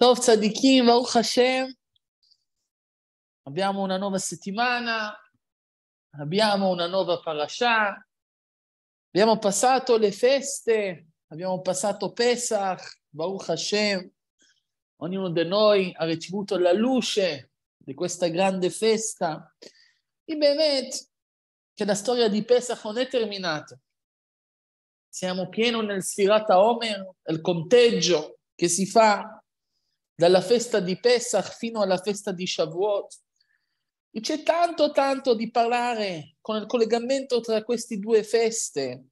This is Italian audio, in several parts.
Tov Tzadikim, Baruch Hashem. Abbiamo una nuova settimana, abbiamo una nuova parasha, abbiamo passato le feste, abbiamo passato Pesach, Baruch Hashem. Ognuno di noi ha ricevuto la luce di questa grande festa. E Bemet, che la storia di Pesach non è terminata. Siamo pieno nel Sfirata Omer, il conteggio che si fa dalla festa di Pesach fino alla festa di Shavuot. E c'è tanto, tanto di parlare con il collegamento tra queste due feste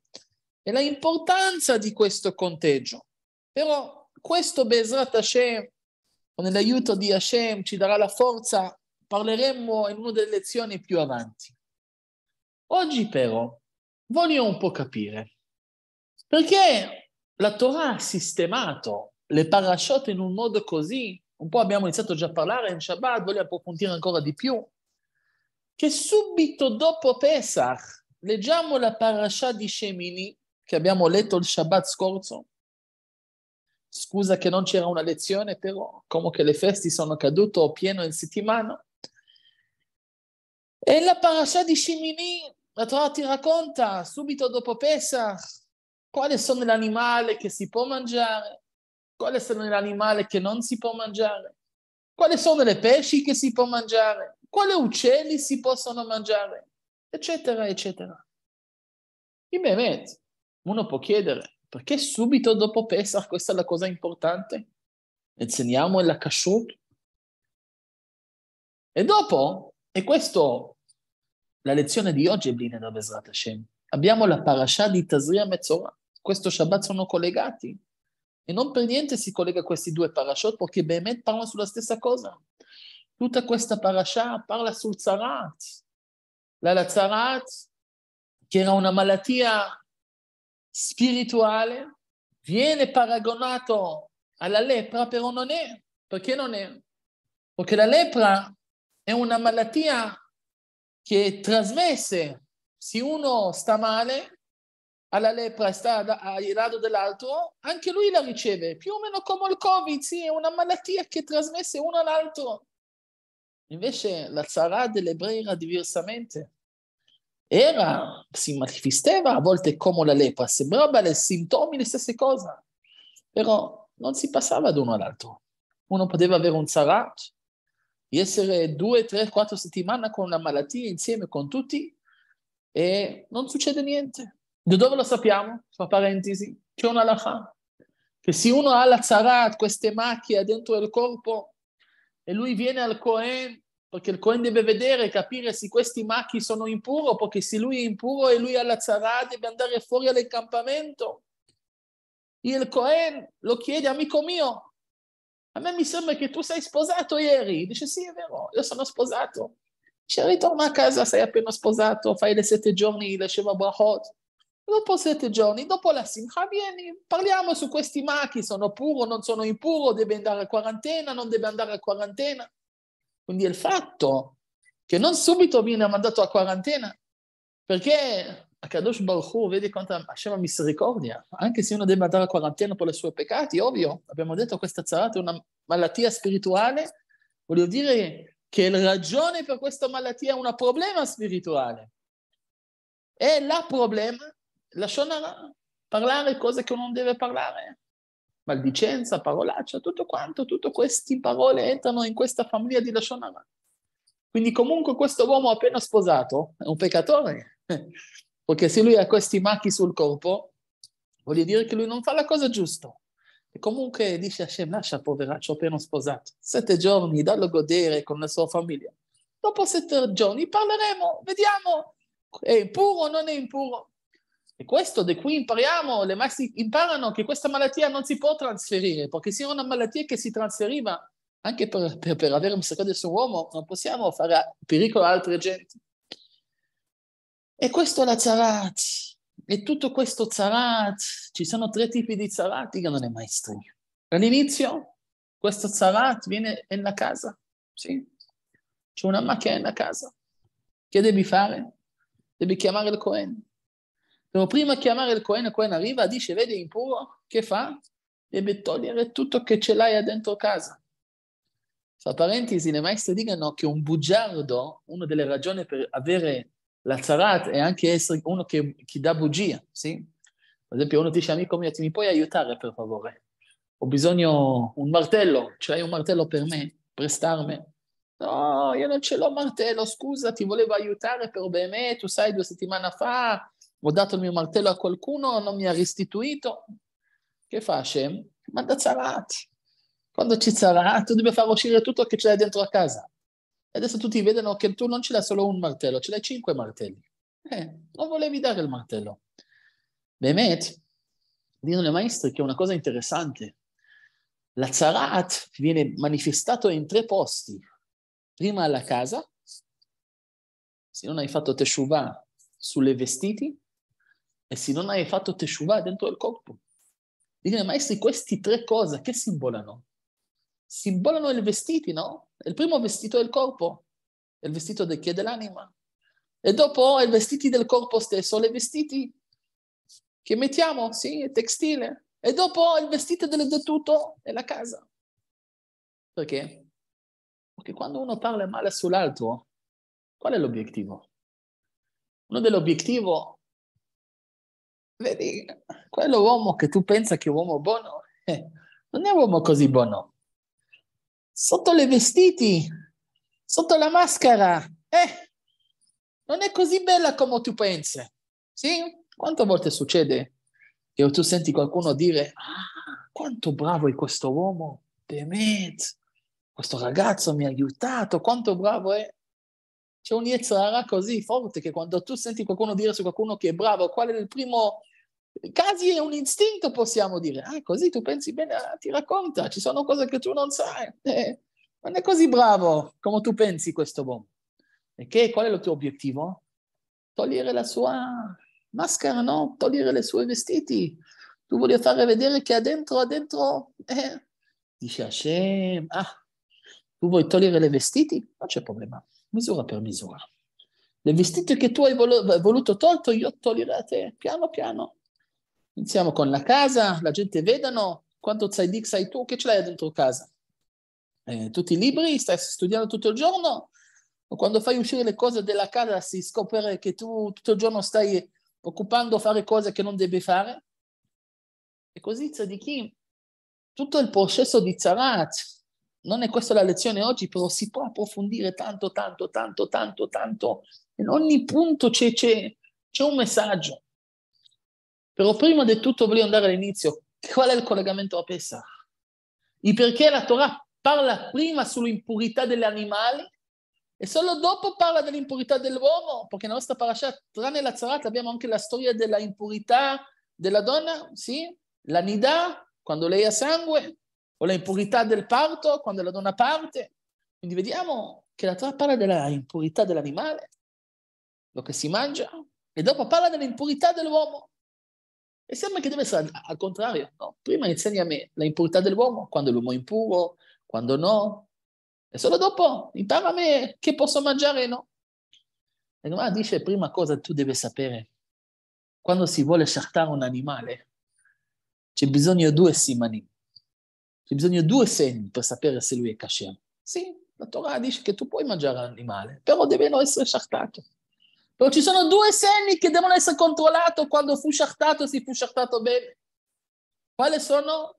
e la importanza di questo conteggio. Però questo Bezrat Hashem, con l'aiuto di Hashem, ci darà la forza, parleremo in una delle lezioni più avanti. Oggi però voglio un po' capire perché la Torah ha sistemato le parashot in un modo così, un po' abbiamo iniziato già a parlare in Shabbat, voglio approfondire ancora di più, che subito dopo Pesach leggiamo la parasha di Shemini, che abbiamo letto il Shabbat scorso. Scusa che non c'era una lezione, però, come che le feste sono cadute pieno in settimana. E la parasha di Shemini, la Torah ti racconta subito dopo Pesach quali sono l'animale che si può mangiare, quali sono gli animali che non si può mangiare? Quali sono le pesci che si può mangiare? Quali uccelli si possono mangiare? Eccetera, eccetera. In Bemet, uno può chiedere, perché subito dopo Pesach questa è la cosa importante? Insegniamo la kashrut? E dopo, e questo, la lezione di oggi è Blineda Besrat Hashem, abbiamo la parasha di Tazria Mezzora. Questo Shabbat sono collegati. E non per niente si collega questi due parashot perché Behemet parla sulla stessa cosa. Tutta questa parasha parla sul Zarat. La Zarat, che era una malattia spirituale, viene paragonato alla lepra, però non è. Perché non è? Perché la lepra è una malattia che trasmesse. Se uno sta male, alla lepre sta al lato dell'altro, anche lui la riceve, più o meno come il Covid, sì, è una malattia che trasmette uno all'altro. Invece la Zara dell'ebreo era diversamente. Era, si manifestava a volte come la lepre, sembrava le sintomi le stesse cose, però non si passava da uno all'altro. Uno poteva avere un Zarat, essere due, tre, quattro settimane con una malattia insieme con tutti e non succede niente. Da dove lo sappiamo? Fra parentesi, c'è una lafa che se uno ha la zarat, queste macchie dentro il corpo, e lui viene al Cohen, perché il Cohen deve vedere, capire se questi macchi sono impuro, perché se lui è impuro e lui ha la zarat deve andare fuori all'incampamento. Il Cohen lo chiede, amico mio, a me mi sembra che tu sei sposato ieri. Dice, sì, è vero, io sono sposato. Dice, ritorna a casa, sei appena sposato, fai le sette giorni, le Sheva Brachot. Dopo sette giorni, dopo la Simcha, ah, vieni, parliamo su questi ma, machi, sono puro, non sono impuro, deve andare a quarantena, non deve andare a quarantena. Quindi il fatto che non subito viene mandato a quarantena, perché a Kadosh Baruch Hu, vedi quanto Hashem ha misericordia, anche se uno deve andare a quarantena per i suoi peccati, ovvio, abbiamo detto questa zarata è una malattia spirituale, voglio dire che la ragione per questa malattia è un problema spirituale. E la problema Lascione alla, parlare cose che uno non deve parlare, maldicenza, parolaccia, tutto quanto, tutte queste parole entrano in questa famiglia di Lashon Quindi comunque questo uomo appena sposato è un peccatore, perché se lui ha questi macchi sul corpo, vuol dire che lui non fa la cosa giusta. E comunque dice Hashem, lascia poveraccio appena sposato, sette giorni, dallo godere con la sua famiglia. Dopo sette giorni parleremo, vediamo, è impuro o non è impuro. E questo, di cui impariamo, le maxi imparano che questa malattia non si può trasferire, perché se è una malattia che si trasferiva anche per, per, per avere un secondo su uomo, non possiamo fare pericolo a altre gente. E questo è la zarat. E tutto questo zarat, ci sono tre tipi di zarat, dicono le maestri. All'inizio questo zarat viene nella casa, sì? C'è una macchina nella casa. Che devi fare? Devi chiamare il Cohen. Devo prima chiamare il Cohen, il Cohen arriva, dice, vedi impuro, che fa? Deve togliere tutto che ce l'hai dentro casa. Fra parentesi, le maestre dicono che un bugiardo, una delle ragioni per avere la zarat è anche essere uno che, che dà bugia, sì? Per esempio, uno dice, amico mio, ti mi puoi aiutare per favore? Ho bisogno di un martello, c'hai un martello per me, prestarmi? No, io non ce l'ho martello, scusa, ti volevo aiutare per bene, tu sai due settimane fa ho dato il mio martello a qualcuno, non mi ha restituito. Che fa Hashem? Manda Zarat. Quando ci sarà, tu devi far uscire tutto che c'è dentro a casa. E adesso tutti vedono che tu non ce l'hai solo un martello, ce l'hai cinque martelli. Eh, non volevi dare il martello. Bemet, dicono i maestri che è una cosa interessante. La zarat viene manifestata in tre posti. Prima alla casa, se non hai fatto teshuva sulle vestiti, e se non hai fatto teshuva dentro il corpo. Dicono, maestri, queste tre cose che simbolano? Simbolano i vestiti, no? Il primo vestito è il corpo, il vestito del chi è dell'anima. E dopo i vestiti del corpo stesso, le vestiti che mettiamo, sì, il textile. E dopo il vestito del tutto è la casa. Perché? Perché quando uno parla male sull'altro, qual è l'obiettivo? Uno dell'obiettivo Vedi, quello uomo che tu pensa che è uomo buono, eh, non è un uomo così buono. Sotto le vestiti, sotto la maschera, eh, non è così bella come tu pensi. Sì? Quante volte succede che tu senti qualcuno dire, ah, quanto bravo è questo uomo, Demet, questo ragazzo mi ha aiutato, quanto bravo è c'è un Yetzara così forte che quando tu senti qualcuno dire su qualcuno che è bravo, qual è il primo casi è un istinto, possiamo dire. Ah, così tu pensi bene, ah, ti racconta, ci sono cose che tu non sai. Eh, non è così bravo come tu pensi questo uomo. E che, qual è il tuo obiettivo? Togliere la sua maschera, no? Togliere le sue vestiti. Tu voglio fare vedere che ha dentro, ha dentro... Eh. Dice Hashem, ah, tu vuoi togliere le vestiti? Non c'è problema misura per misura. Le vestite che tu hai voluto tolto, io toglierò a te, piano piano. Iniziamo con la casa, la gente vedano quanto tzaidik sai tu, che ce l'hai dentro casa? Eh, tutti i libri, stai studiando tutto il giorno? O quando fai uscire le cose della casa si scopre che tu tutto il giorno stai occupando a fare cose che non devi fare? E così tzadikim, tutto il processo di Zarat, non è questa la lezione oggi, però si può approfondire tanto, tanto, tanto, tanto, tanto. In ogni punto c'è, c'è, c'è un messaggio. Però prima di tutto voglio andare all'inizio. Qual è il collegamento a Pesach? Il perché la Torah parla prima sull'impurità degli animali e solo dopo parla dell'impurità dell'uomo, perché nella nostra parasha, tranne la Zarat, abbiamo anche la storia dell'impurità della donna, sì? La Nida, quando lei ha sangue, o la impurità del parto quando la donna parte. Quindi vediamo che la Torah parla della impurità dell'animale, lo che si mangia, e dopo parla dell'impurità dell'uomo. E sembra che deve essere al contrario, no? Prima insegna a me la impurità dell'uomo, quando l'uomo è impuro, quando no, e solo dopo impara a me che posso mangiare e no. E Gemara dice, prima cosa tu devi sapere, quando si vuole sciattare un animale, c'è bisogno di due simanim. C'è bisogno di due segni per sapere se lui è kasher. Sì, la Torah dice che tu puoi mangiare l'animale, però devono essere sciartati. Però ci sono due segni che devono essere controllati quando fu sciartato, se fu sciartato bene. Quali sono?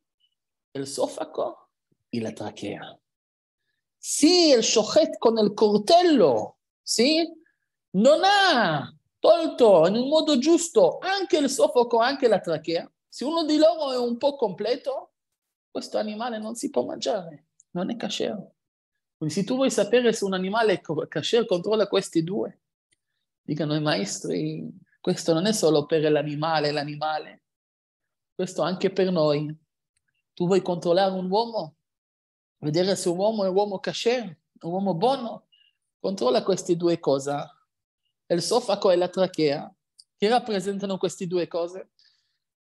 Il sofaco e la trachea. Sì, il sciochet con il cortello, sì, non ha tolto in un modo giusto anche il sofoco, anche la trachea. Se uno di loro è un po' completo, questo animale non si può mangiare, non è kasher. Quindi se tu vuoi sapere se un animale kasher controlla questi due, dicono i maestri, questo non è solo per l'animale, l'animale, questo anche per noi. Tu vuoi controllare un uomo, vedere se un uomo è un uomo kasher, un uomo buono, controlla queste due cose. Il sofaco e la trachea, che rappresentano queste due cose?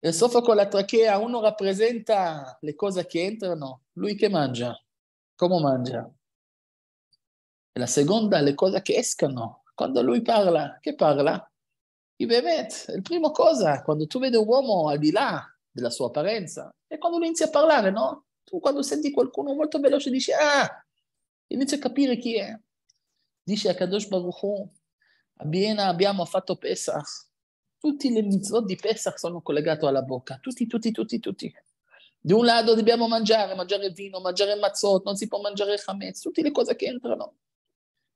Il soffo con la trachea uno rappresenta le cose che entrano, lui che mangia, come mangia. E la seconda le cose che escono. Quando lui parla, che parla? I Bemet, la prima cosa, quando tu vedi un uomo al di là della sua apparenza, è quando lui inizia a parlare, no? Tu quando senti qualcuno molto veloce dici, ah, inizia a capire chi è. Dice a Kadosh Baruch Hu, abbiamo fatto Pesach, tutti le mitzvot di Pesach sono collegate alla bocca, tutti, tutti, tutti, tutti. Di un lato dobbiamo mangiare, mangiare vino, mangiare mazzot, non si può mangiare chametz, tutte le cose che entrano.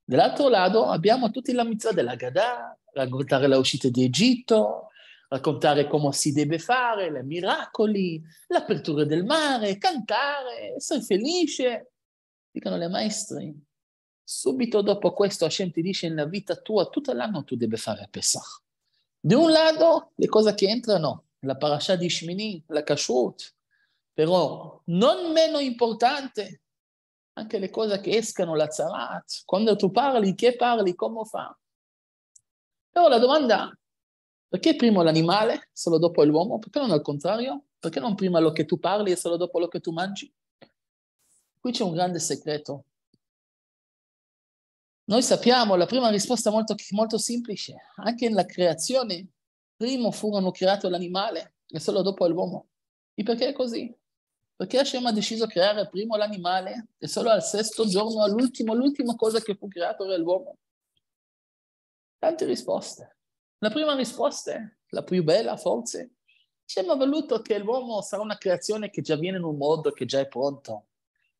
Dall'altro lato abbiamo tutti la mitzvah della Gadà, raccontare la uscita di Egitto, raccontare come si deve fare, i miracoli, l'apertura del mare, cantare, essere felice. Dicono le maestre, subito dopo questo Hashem ti dice nella vita tua, tutto l'anno tu devi fare Pesach. Di un lato, le cose che entrano, la parasha di Shmini, la kashrut, però non meno importante anche le cose che escano, la zarat, quando tu parli, che parli, come fa. Però la domanda, perché prima l'animale, solo dopo l'uomo? Perché non al contrario? Perché non prima lo che tu parli e solo dopo lo che tu mangi? Qui c'è un grande segreto noi sappiamo la prima risposta molto, molto semplice. Anche nella creazione, prima furono creati l'animale e solo dopo l'uomo. E perché è così? Perché Hashem ha deciso di creare prima l'animale e solo al sesto giorno, all'ultimo, l'ultima cosa che fu creato era l'uomo. Tante risposte. La prima risposta, la più bella forse, Hashem ha voluto che l'uomo sarà una creazione che già viene in un modo che già è pronto,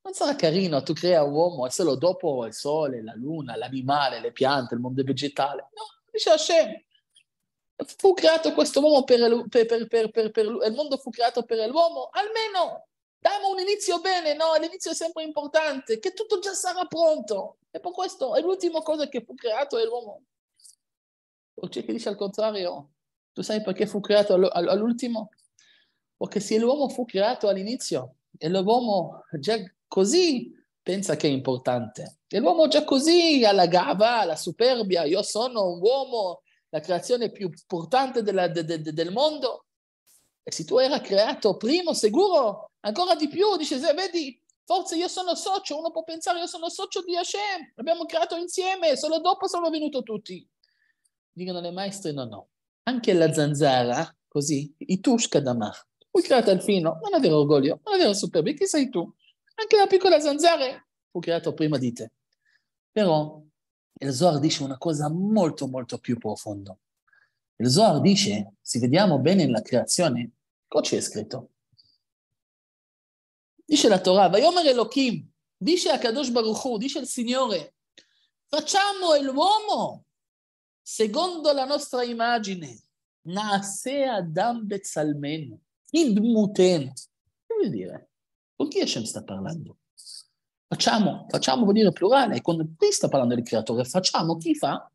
non sarà carino, tu crea un uomo, solo dopo il sole, la luna, l'animale, le piante, il mondo vegetale. No, dice Hashem, fu creato questo uomo per, per, per, per, il mondo fu creato per l'uomo, almeno dammo un inizio bene, no? L'inizio è sempre importante, che tutto già sarà pronto. E per questo è l'ultima cosa che fu creato è l'uomo. O c'è chi dice al contrario, tu sai perché fu creato all'ultimo? Perché se l'uomo fu creato all'inizio e l'uomo già così pensa che è importante. E l'uomo già così ha la gava, la superbia, io sono un uomo, la creazione più importante della, de, de, del mondo. E se tu era creato primo, sicuro, ancora di più, dice, se vedi, forse io sono socio, uno può pensare io sono socio di Hashem, l'abbiamo creato insieme, solo dopo sono venuti tutti. Dicono le maestre, no, no. Anche la zanzara, così, i itushka damach, fu creata al fino, non avere orgoglio, non avere superbia, chi sei tu? anche da piccola zanzara fu creato prima di te. Però il Zohar dice una cosa molto molto più profonda. Il Zohar dice, se vediamo bene la creazione, cosa c'è scritto? Dice la Torah, Vayomer Elohim, dice a Kadosh Baruch Hu, dice il Signore, facciamo l'uomo secondo la nostra immagine. Naasea Adam Betzalmenu, Idmuten. Che vuol dire? Con chi Hashem sta parlando? Facciamo, facciamo vuol dire plurale, con chi sta parlando il creatore? Facciamo, chi fa?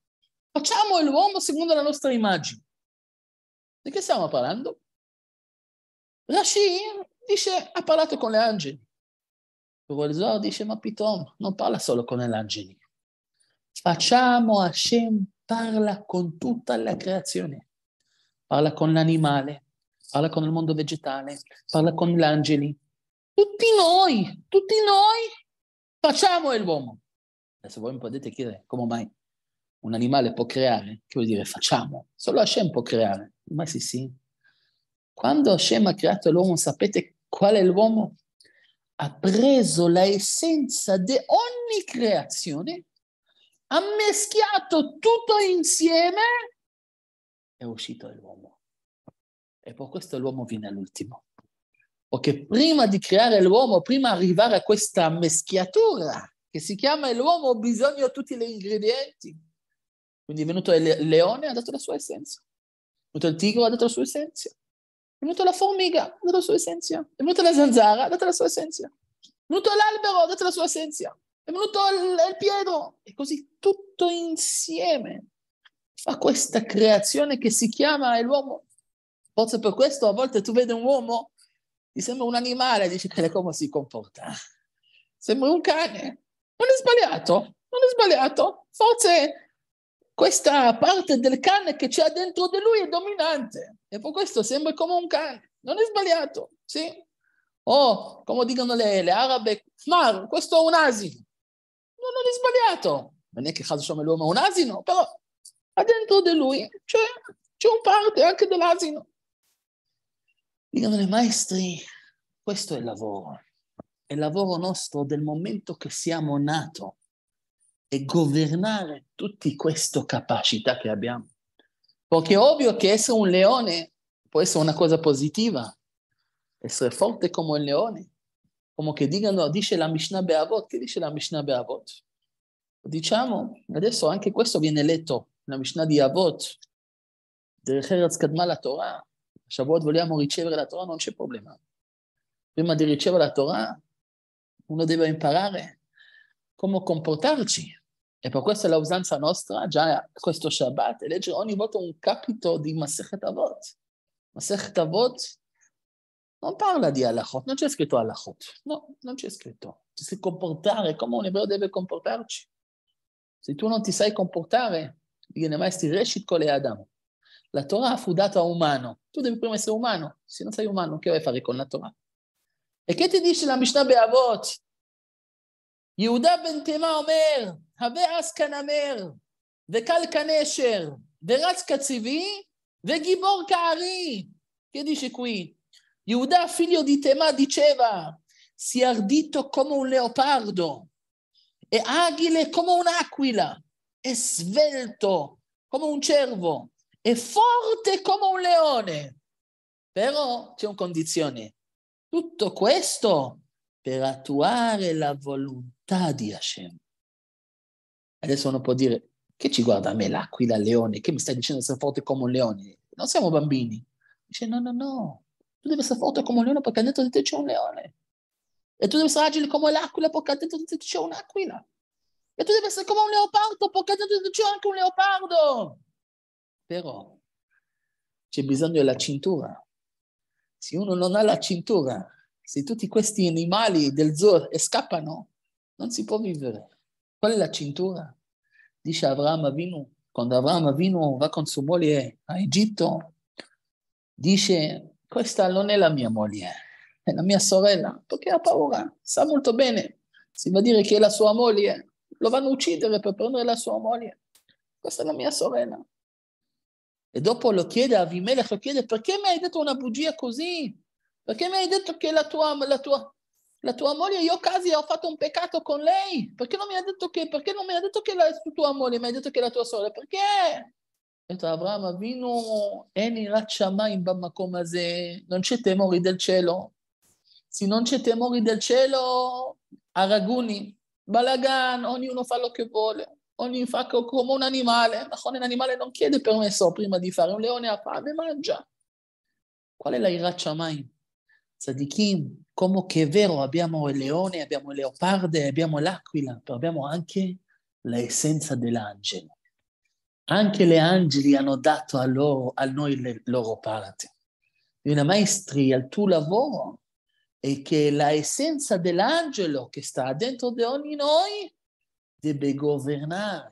Facciamo l'uomo secondo la nostra immagine. Di che stiamo parlando? Rashi dice, ha parlato con gli angeli. Zor dice, ma Piton, non parla solo con gli angeli. Facciamo Hashem parla con tutta la creazione. Parla con l'animale, parla con il mondo vegetale, parla con gli angeli, tutti noi, tutti noi facciamo l'uomo. Adesso voi mi potete chiedere come mai un animale può creare, che vuol dire facciamo, solo Hashem può creare. Ma sì, sì. Quando Hashem ha creato l'uomo, sapete qual è l'uomo? Ha preso la essenza di ogni creazione, ha meschiato tutto insieme, è uscito l'uomo. E per questo l'uomo viene all'ultimo o che prima di creare l'uomo, prima di arrivare a questa meschiatura che si chiama l'uomo, ho bisogno di tutti gli ingredienti. Quindi è venuto il leone, ha dato la sua essenza. È venuto il tigre, ha dato la sua essenza. È venuto la formiga, ha dato la sua essenza. È venuta la zanzara, ha dato la sua essenza. È venuto l'albero, ha dato la sua essenza. È venuto il, il piedro. E così tutto insieme fa questa creazione che si chiama l'uomo. Forse per questo a volte tu vedi un uomo ti sembra un animale, dici che come si comporta. Sembra un cane. Non è sbagliato, non è sbagliato. Forse questa parte del cane che c'è dentro di lui è dominante e per questo sembra come un cane. Non è sbagliato, sì. O come dicono le, le arabe, Mar, questo è un asino. No, non è sbagliato. Non è che Hashem l'uomo un asino, però dentro di lui c'è, cioè, c'è un parte anche dell'asino. Dicono i maestri, questo è il lavoro, è il lavoro nostro del momento che siamo nato e governare tutte queste capacità che abbiamo. Perché è ovvio che essere un leone può essere una cosa positiva, essere forte come il leone, come che dicono, dice la Mishnah Beavot, che dice la Mishnah Beavot? Diciamo, adesso anche questo viene letto, la Mishnah di Avot, del Eretz Kadma la Torah, Shavuot vogliamo ricevere la Torah, non c'è problema. Prima di ricevere la Torah, uno deve imparare come comportarci. E per questa è la usanza nostra, già questo Shabbat, è leggere ogni volta un capitolo di Masechet Avot. Masechet Avot non parla di Allahot, non c'è scritto Allahot. No, non c'è scritto. Ci si comportare come un ebreo deve comportarci. Se tu non ti sai comportare, viene mai sti reshit con le Adam. La Torah fu data a umano. Tu devi prima essere umano. Se non sei umano, che vai a fare con la Torah? E che ti dice la Mishnah Be'avot? Yehuda ben Tema אומר, הווה אז כנמר, וקל כנשר, ורץ כציבי, וגיבור כארי. Che dice qui? Yehuda, figlio di Tema, diceva, si è ardito come un leopardo, e agile come un'aquila, e svelto come un cervo è forte come un leone, però c'è una condizione. Tutto questo per attuare la volontà di Hashem. Adesso uno può dire, che ci guarda a me l'aquila, il leone? Che mi stai dicendo di essere forte come un leone? Non siamo bambini. Dice, no, no, no, tu devi essere forte come un leone perché dentro di te c'è un leone. E tu devi essere agile come l'aquila perché dentro di te c'è un'aquila. E tu devi essere come un leopardo perché dentro di te c'è anche un leopardo però c'è bisogno della cintura. Se uno non ha la cintura, se tutti questi animali del zoo scappano, non si può vivere. Qual è la cintura? Dice Avram Avinu, quando Avram Avinu va con sua moglie a Egitto, dice, questa non è la mia moglie, è la mia sorella, perché ha paura, sa molto bene, si va a dire che è la sua moglie, lo vanno a uccidere per prendere la sua moglie. Questa è la mia sorella. E dopo lo chiede, Avimelech lo chiede, perché mi hai detto una bugia così? Perché mi hai detto che la tua, la tua, la tua moglie, io casi ho fatto un peccato con lei? Perché non mi ha detto che, perché non mi ha detto che la tua moglie, mi hai detto che la tua sorella? Perché? detto Abramo Avinu, Eni Rachamayim Bamakom Azeh, non c'è temore del cielo. Se non c'è temore del cielo, a Araguni, Balagan, ognuno fa lo che vuole ogni facco come un animale, ma un animale non chiede permesso prima di fare, un leone ha fame mangia. Qual è la iraccia iracciamai? Sadichim, come che è vero abbiamo il leone, abbiamo il leopardo, abbiamo l'aquila, però abbiamo anche l'essenza dell'angelo. Anche le angeli hanno dato a, loro, a noi le loro parte. E Una maestria, il tuo lavoro è che l'essenza dell'angelo che sta dentro di ogni noi deve governare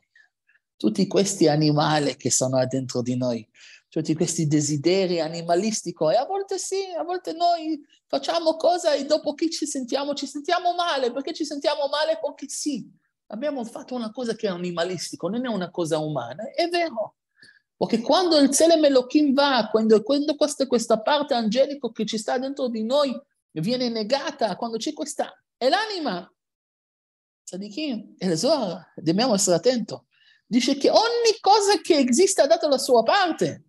tutti questi animali che sono dentro di noi, tutti questi desideri animalistici. E a volte sì, a volte noi facciamo cose e dopo che ci sentiamo, ci sentiamo male, perché ci sentiamo male perché sì, abbiamo fatto una cosa che è animalistica, non è una cosa umana, è vero. Perché quando il Tselem Elohim va, quando, quando questa, questa, parte angelica che ci sta dentro di noi viene negata, quando c'è questa... è l'anima Sadichim, e Zohar, dobbiamo essere attenti. Dice che ogni cosa che esiste ha dato la sua parte.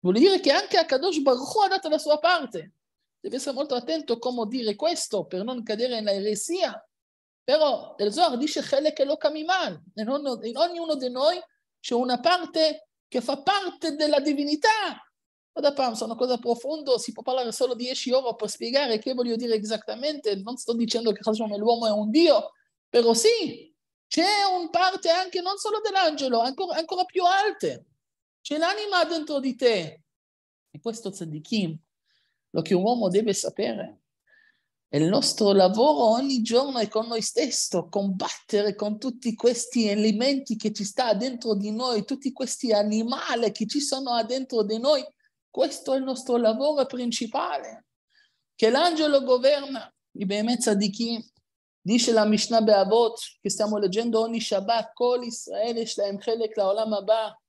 Vuol dire che anche Akadosh Baruch ha dato la sua parte. Deve essere molto attento a come dire questo per non cadere nella eresia. Però il Zohar dice Chelek lo Kamiman, in, ogni, in ognuno di noi c'è una parte che fa parte della divinità. Ma da Pam, sono cose profonde, si può parlare solo 10 ore per spiegare che voglio dire esattamente, non sto dicendo che l'uomo è un Dio, però sì, c'è un parte anche non solo dell'angelo, ancora, ancora più alte. C'è l'anima dentro di te. E questo tzaddikim, lo che un uomo deve sapere. E il nostro lavoro ogni giorno è con noi stessi, combattere con tutti questi elementi che ci sta dentro di noi, tutti questi animali che ci sono dentro di noi. Questo è il nostro lavoro principale, che l'angelo governa, i beemezza di chi Dice la Mishnah Be'avot, che stiamo leggendo ogni Shabbat, Kol Israele Shlaem Chelek Laolam Abba.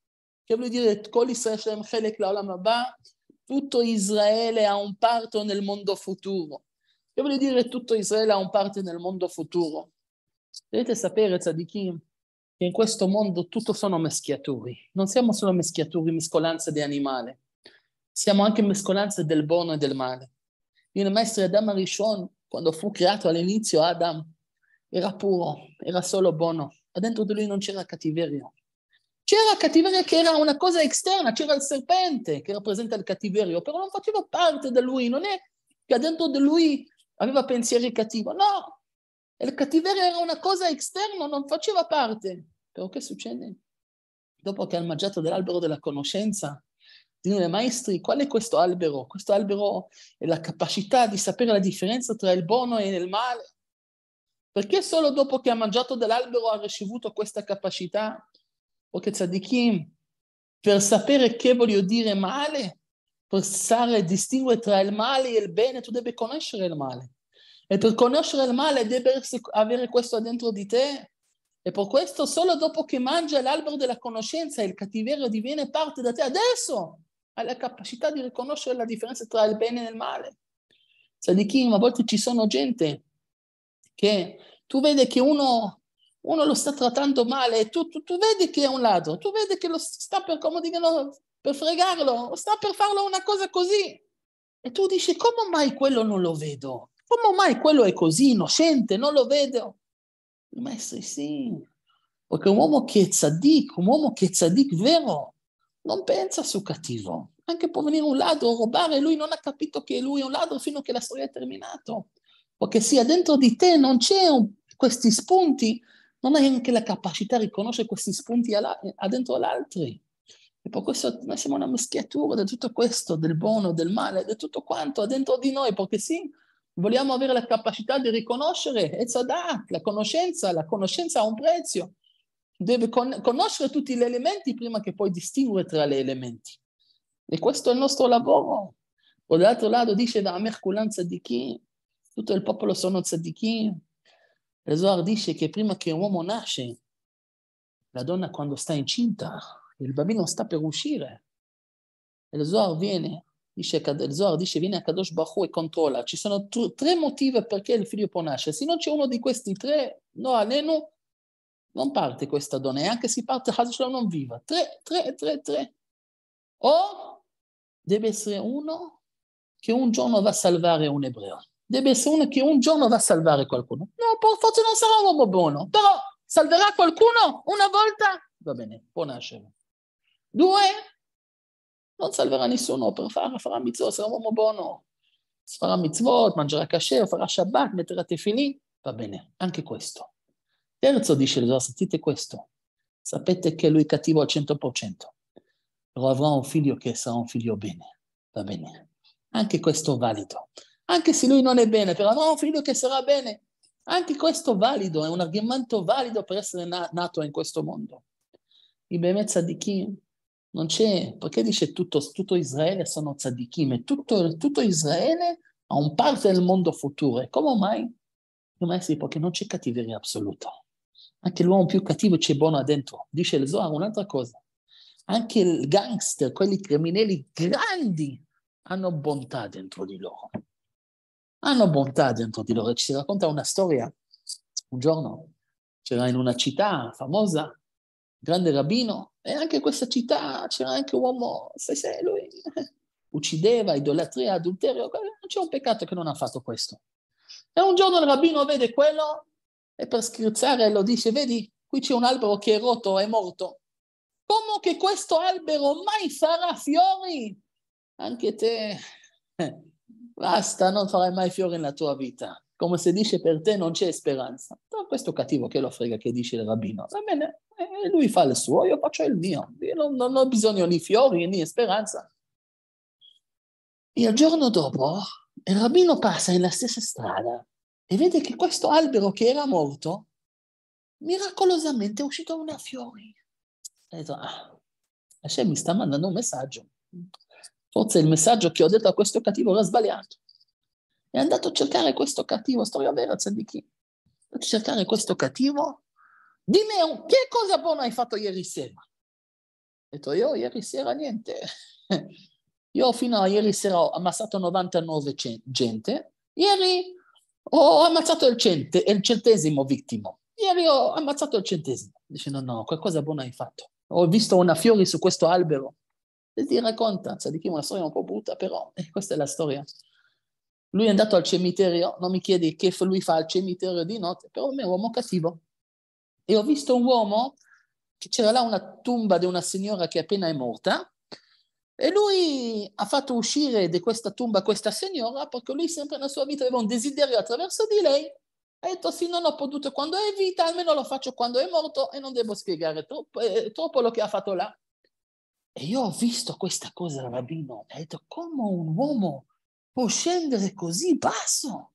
Che vuol dire Kol Israele Shlaem Chelek Laolam Abba? Tutto Israele ha un parto nel mondo futuro. Che vuol dire tutto Israele ha un parte nel mondo futuro? Dovete sapere, tzadikim, che in questo mondo tutto sono meschiaturi. Non siamo solo meschiaturi, mescolanze di animale. Siamo anche mescolanze del buono e del male. Il maestro Adam Arishon quando fu creato all'inizio Adam era puro, era solo buono, ma dentro di lui non c'era cattiveria. C'era cattiveria che era una cosa esterna, c'era il serpente che rappresenta il cattiverio, però non faceva parte di lui, non è che dentro di lui aveva pensieri cattivi, no, il cattiverio era una cosa esterna, non faceva parte. Però che succede? Dopo che hanno mangiato dell'albero della conoscenza, dire maestri, qual è questo albero? Questo albero è la capacità di sapere la differenza tra il buono e il male. Perché solo dopo che ha mangiato dell'albero ha ricevuto questa capacità? O che tzadikim, per sapere che voglio dire male, per stare distinguere tra il male e il bene, tu devi conoscere il male. E per conoscere il male devi avere questo dentro di te. E per questo solo dopo che mangia l'albero della conoscenza il cattiverio diviene parte da te. Adesso hai la capacità di riconoscere la differenza tra il bene e il male. Tzadikim, a volte ci sono gente che tu vedi che uno, uno lo sta trattando male e tu, tu, tu, vedi che è un ladro, tu vedi che lo sta per, come dicono, per fregarlo, sta per farlo una cosa così. E tu dici, come mai quello non lo vedo? Come mai quello è così innocente, non lo vedo? Il maestro, sì, perché un uomo che è tzaddik, un uomo che è tzaddik vero, non pensa su cattivo, anche può venire un ladro a rubare, lui non ha capito che lui è un ladro fino a che la storia è terminata, o che sia dentro di te non c'è un, questi spunti, non hai anche la capacità di riconoscere questi spunti alla, a dentro all'altro. E per questo noi siamo una mischiatura di tutto questo, del buono, del male, di tutto quanto dentro di noi, perché sì, vogliamo avere la capacità di riconoscere, e Sadat, la conoscenza, la conoscenza ha un prezzo, deve con- conoscere tutti gli elementi prima che poi distinguere tra gli elementi. E questo è il nostro lavoro. O dall'altro lato dice da Amir Kulan Tzadikim, tutto il popolo sono Tzadikim. E Zohar dice che prima che un uomo nasce, la donna quando sta incinta, il bambino sta per uscire. E Zohar viene, dice, il Zohar dice viene a Kadosh Bahu e controlla. Ci sono tre motivi perché il figlio può nascere. Se non c'è uno di questi tre, no, almeno non parte questa donna, e anche se parte Hazushlam non viva. Tre, tre, tre, tre. O deve essere uno che un giorno va a salvare un ebreo. Deve essere uno che un giorno va a salvare qualcuno. No, forse non sarà un uomo buono, però salverà qualcuno una volta. Va bene, può nascere. Due, non salverà nessuno, però farà, farà mitzvot, sarà un uomo buono. Farà mitzvot, mangerà kasher, farà shabbat, metterà tefilin. Va bene, anche questo. Terzo dice il sentite questo, sapete che lui è cattivo al 100%, però avrà un figlio che sarà un figlio bene, va bene. Anche questo valido. Anche se lui non è bene, però avrà un figlio che sarà bene. Anche questo valido, è un argomento valido per essere na- nato in questo mondo. I di chi? non c'è, perché dice tutto, tutto Israele sono Tzadikim e tutto, tutto Israele ha un parte del mondo futuro. E come mai? Come mai sì? Perché non c'è cattiveria assoluta anche l'uomo più cattivo c'è buono dentro. Dice il Zohar un'altra cosa. Anche il gangster, quelli criminali grandi, hanno bontà dentro di loro. Hanno bontà dentro di loro. Ci si racconta una storia. Un giorno c'era in una città famosa, grande rabbino, e anche in questa città c'era anche un uomo, sai, sei lui uccideva, idolatria, adulterio, non c'è un peccato che non ha fatto questo. E un giorno il rabbino vede quello e per scherzare lo dice, vedi, qui c'è un albero che è rotto, è morto. Come che questo albero mai farà fiori? Anche te, basta, non farai mai fiori nella tua vita. Come se dice per te non c'è speranza. Ma questo cattivo che lo frega che dice il rabbino. Va bene, e eh, lui fa il suo, io faccio il mio. Io non, non ho bisogno di fiori né speranza. E il giorno dopo il rabbino passa nella stessa strada e vede che questo albero che era morto miracolosamente è uscito una fiore. Ha detto, ah, Hashem mi sta mandando un messaggio. Forse il messaggio che ho detto a questo cattivo l'ha sbagliato. È andato a cercare questo cattivo, storia vera, Tzaddichi. È andato a cercare questo cattivo. Dimmi, che cosa buona hai fatto ieri sera? Ha detto, io ieri sera niente. Io fino a ieri sera ho ammassato 99 gente. Ieri ho ammazzato il, cent- il centesimo vittimo. Ieri ho ammazzato il centesimo. Dice, no, no, qualcosa buono hai fatto. Ho visto una fiori su questo albero. E ti racconta, sa di Tzadikim, una storia un po' brutta, però eh, questa è la storia. Lui è andato al cimitero, non mi chiedi che lui fa al cimitero di notte, però è un uomo cattivo. E ho visto un uomo che c'era là una tomba di una signora che appena è morta, e lui ha fatto uscire da questa tomba questa signora perché lui sempre nella sua vita aveva un desiderio attraverso di lei. Ha detto sì, non ho potuto quando è vita, almeno lo faccio quando è morto e non devo spiegare troppo, eh, troppo lo che ha fatto là. E io ho visto questa cosa da rabbino, ha detto come un uomo può scendere così basso,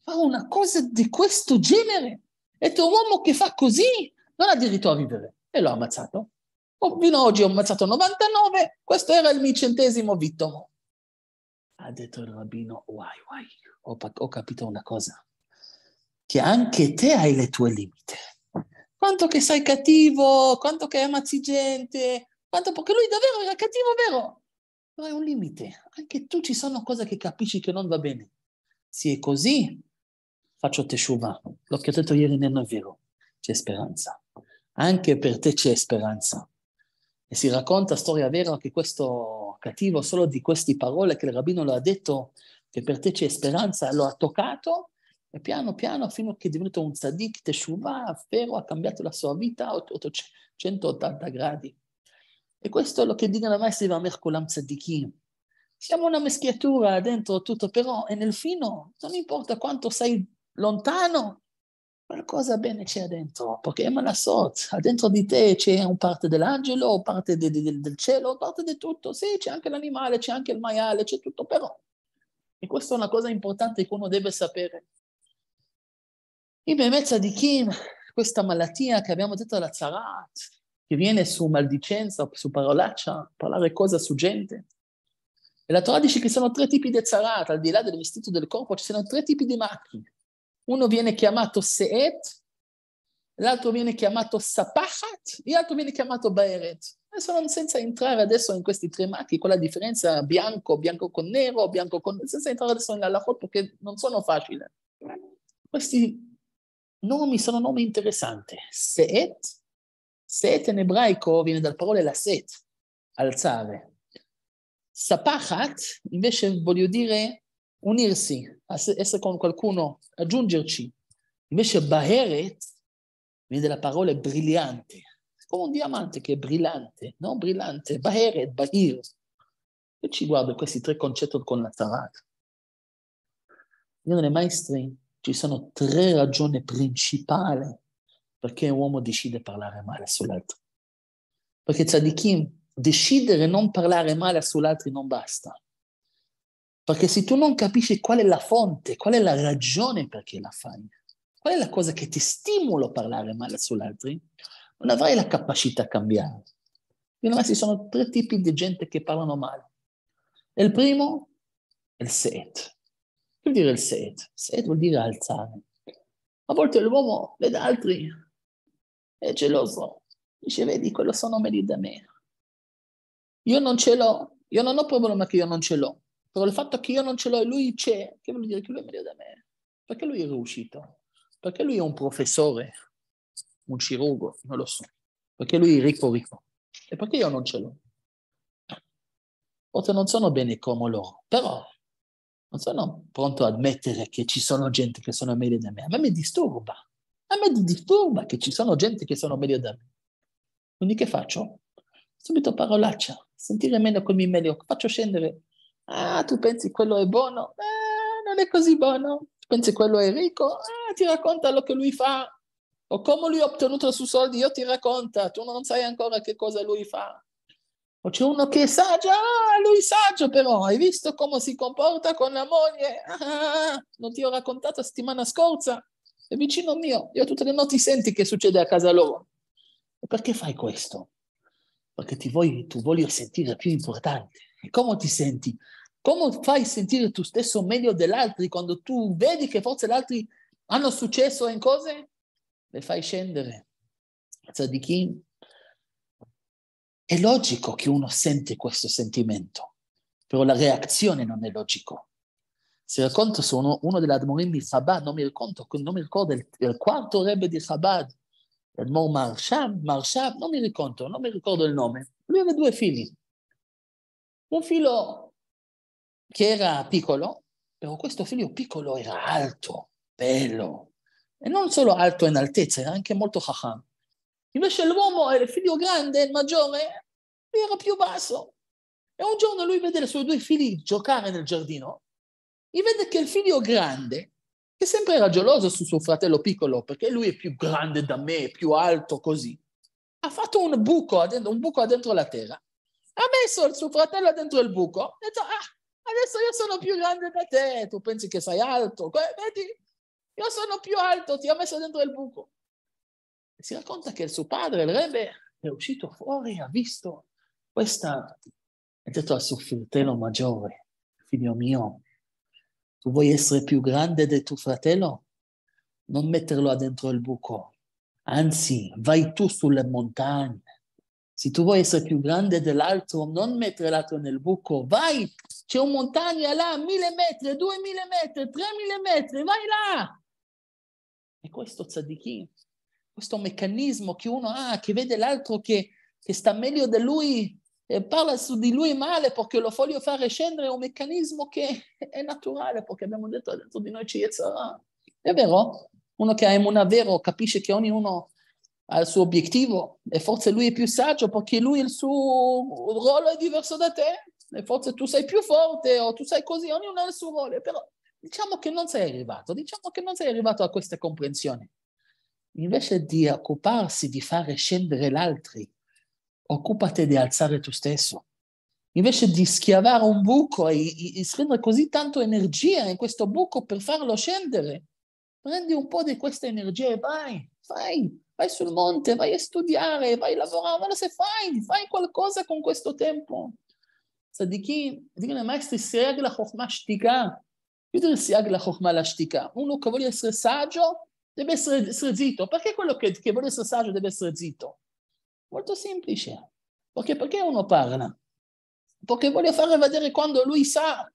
fa una cosa di questo genere. Ho detto un uomo che fa così non ha diritto a vivere. E l'ho ammazzato. Oh, fino ad oggi ho ammazzato 99, questo era il mio centesimo vittimo. Ha detto il rabbino, guai, guai, ho, ho capito una cosa, che anche te hai le tue limite. Quanto che sei cattivo, quanto che ammazzi gente, quanto perché lui davvero era cattivo, vero? Però è un limite. Anche tu ci sono cose che capisci che non va bene. Se è così, faccio teshuva. L'ho detto ieri, non è vero. C'è speranza. Anche per te c'è speranza. E si racconta storia vera che questo cattivo solo di queste parole che il rabbino lo ha detto, che per te c'è speranza, lo ha toccato e piano piano fino a che è diventato un tzaddik, teshuva, vero, ha cambiato la sua vita a 180 gradi. E questo è lo che dice la si va a Kulam Tzaddikim. Siamo una meschiatura dentro tutto, però e nel fino, non importa quanto sei lontano, qualcosa bene c'è dentro, perché Manasot, dentro di te c'è un parte dell'angelo, parte de, de, del cielo, parte di tutto, sì, c'è anche l'animale, c'è anche il maiale, c'è tutto, però. E questa è una cosa importante che uno deve sapere. I Bemet Kim, questa malattia che abbiamo detto la Zarat, che viene su maldicenza, su parolaccia, parlare cosa su gente. E la Torah dice che ci sono tre tipi di Zarat, al di là del vestito del corpo, ci sono tre tipi di macchie uno viene chiamato Seet, l'altro viene chiamato Sapachat, l'altro viene chiamato Baeret. Adesso non senza entrare adesso in questi tre marchi, con la differenza bianco, bianco con nero, bianco con... senza entrare adesso nell'alakot perché non sono facili. Questi nomi sono nomi interessanti. Seet, Seet in ebraico viene dalla parola Set, alzare. Sapachat invece voglio dire unirsi, essere ah, con qualcuno, aggiungerci. Invece Baheret viene dalla parola brillante, come un diamante che è brillante, no? Brillante, Baheret, Bahir. E ci guardo questi tre concetti con la Tarat. Io nelle maestri ci sono tre ragioni principali perché un uomo decide di parlare male sull'altro. Perché tzadikim, decidere non parlare male sull'altro non basta. Perché se tu non capisci qual è la fonte, qual è la ragione perché la fai, qual è la cosa che ti stimola a parlare male sull'altro, non avrai la capacità a cambiare. Secondo me ci sono tre tipi di gente che parlano male. Il primo è il set. Che vuol dire il set? Set vuol dire alzare. A volte l'uomo vede altri, è geloso, dice vedi quello sono meglio da me. Io non ce l'ho, io non ho problema che io non ce l'ho. Però il fatto che io non ce l'ho e lui c'è, che vuol dire che lui è meglio da me? Perché lui è riuscito? Perché lui è un professore, un chirurgo, non lo so. Perché lui è ricco ricco. E perché io non ce l'ho? Forse non sono bene come loro, però non sono pronto ad ammettere che ci sono gente che sono meglio da me. A me mi disturba. A me mi disturba che ci sono gente che sono meglio da me. Quindi che faccio? Subito parolaccia, sentire meno come meglio. Faccio scendere Ah, tu pensi quello è buono? Eh, non è così buono. Tu pensi quello è ricco? Eh, ti racconta quello che lui fa. O come lui ha ottenuto i suoi soldi, io ti racconto. Tu non sai ancora che cosa lui fa. O c'è uno che è saggio, ah, lui è saggio però, hai visto come si comporta con la moglie? Ah, non ti ho raccontato la settimana scorsa, è vicino mio, io tutte le notti senti che succede a casa loro. perché fai questo? Perché ti vuoi, tu voglio sentire più importante. Come ti senti? Come fai a sentire tu stesso meglio dell'altro quando tu vedi che forse gli altri hanno successo in cose? Le fai scendere. Tzadikim. È logico che uno sente questo sentimento, però la reazione non è logica. Se racconto su uno, uno degli admorim di Chabad, non mi, racconto, non mi ricordo il, il quarto rebbe di Chabad, l'admor Marsham, Marsham, non mi ricordo, non mi ricordo il nome. Lui aveva due figli. Un filo che era piccolo, però questo figlio piccolo era alto, bello, e non solo alto in altezza, era anche molto chacham. Invece l'uomo, il figlio grande, il maggiore, era più basso. E un giorno lui vede i suoi due figli giocare nel giardino e vede che il figlio grande, che sempre era geloso su suo fratello piccolo, perché lui è più grande da me, più alto così, ha fatto un buco, un buco dentro la terra ha messo il suo fratello dentro il buco e ha detto, ah, adesso io sono più grande da te, tu pensi che sei alto, vedi, io sono più alto, ti ho messo dentro il buco. E si racconta che il suo padre, il Rebbe, è uscito fuori, ha visto questa, ha detto al suo fratello maggiore, figlio mio, tu vuoi essere più grande del tuo fratello? Non metterlo dentro il buco, anzi, vai tu sulle montagne se tu vuoi essere più grande dell'altro, non mettere l'altro nel buco, vai, c'è una montagna là, mille metri, duemila metri, tremila metri, vai là! E questo tzadikim, questo meccanismo che uno ha, che vede l'altro che, che sta meglio di lui e parla su di lui male perché lo voglio fare scendere, è un meccanismo che è naturale, perché abbiamo detto dentro di noi ci sarà. È vero? Uno che ha una vero capisce che ognuno al suo obiettivo e forse lui è più saggio perché lui il suo ruolo è diverso da te e forse tu sei più forte o tu sei così, ognuno ha il suo ruolo, però diciamo che non sei arrivato, diciamo che non sei arrivato a questa comprensione. Invece di occuparsi di fare scendere l'altro, occupati di alzare tu stesso. Invece di schiavare un buco e, e, e spendere così tanto energia in questo buco per farlo scendere, prendi un po' di questa energia e vai, vai, vai sul monte, vai a studiare, vai a lavorare, ma se fai, fai qualcosa con questo tempo. צדיקים, דין המאסטרי סייג לחוכמה שתיקה. יותר סייג la להשתיקה. Uno che vuole essere saggio deve essere zitto. Perché quello che, che vuole essere saggio deve essere zitto? Molto semplice. Perché, perché uno parla? Perché voglio fare vedere quando lui sa.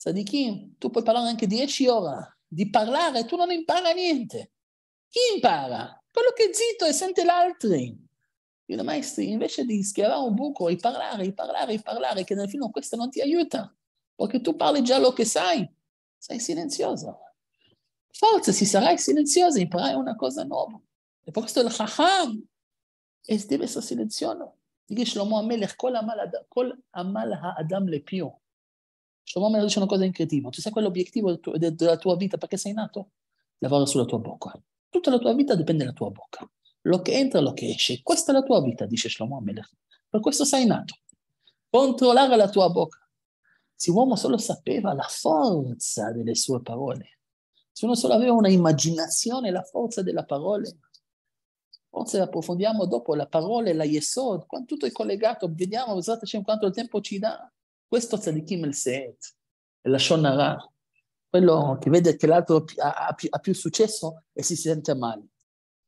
Sadikim, tu puoi parlare anche dieci ore di parlare, tu non impara niente. Chi impara? quello che è zitto e sente l'altri. Il maestro invece di schiavare un buco e parlare, e parlare, e parlare, che nel fine questo non ti aiuta, perché tu parli già lo che sai, sei silenzioso. Forza, se sarai silenzioso, imparai una cosa nuova. E per questo il Chacham e deve essere silenzioso. Dice Shlomo Amelech, col amal ha'adam le più. Shlomo Amelech dice una cosa incredibile. Tu sai quell'obiettivo della tua vita, perché sei nato? Lavora sulla tua bocca. Tutta la tua vita dipende dalla tua bocca. Lo che entra, lo che esce. Questa è la tua vita, dice Shlomo Amelech. Per questo sei nato. Controllare la tua bocca. Se l'uomo solo sapeva la forza delle sue parole, se uno solo aveva una immaginazione, la forza della parola, forse approfondiamo dopo la parola, la Yesod, quando tutto è collegato, vediamo Hashem, quanto il tempo ci dà. Questo tzadikim el seet, la shonara, quello che vede che l'altro ha, ha, ha, più successo e si sente male.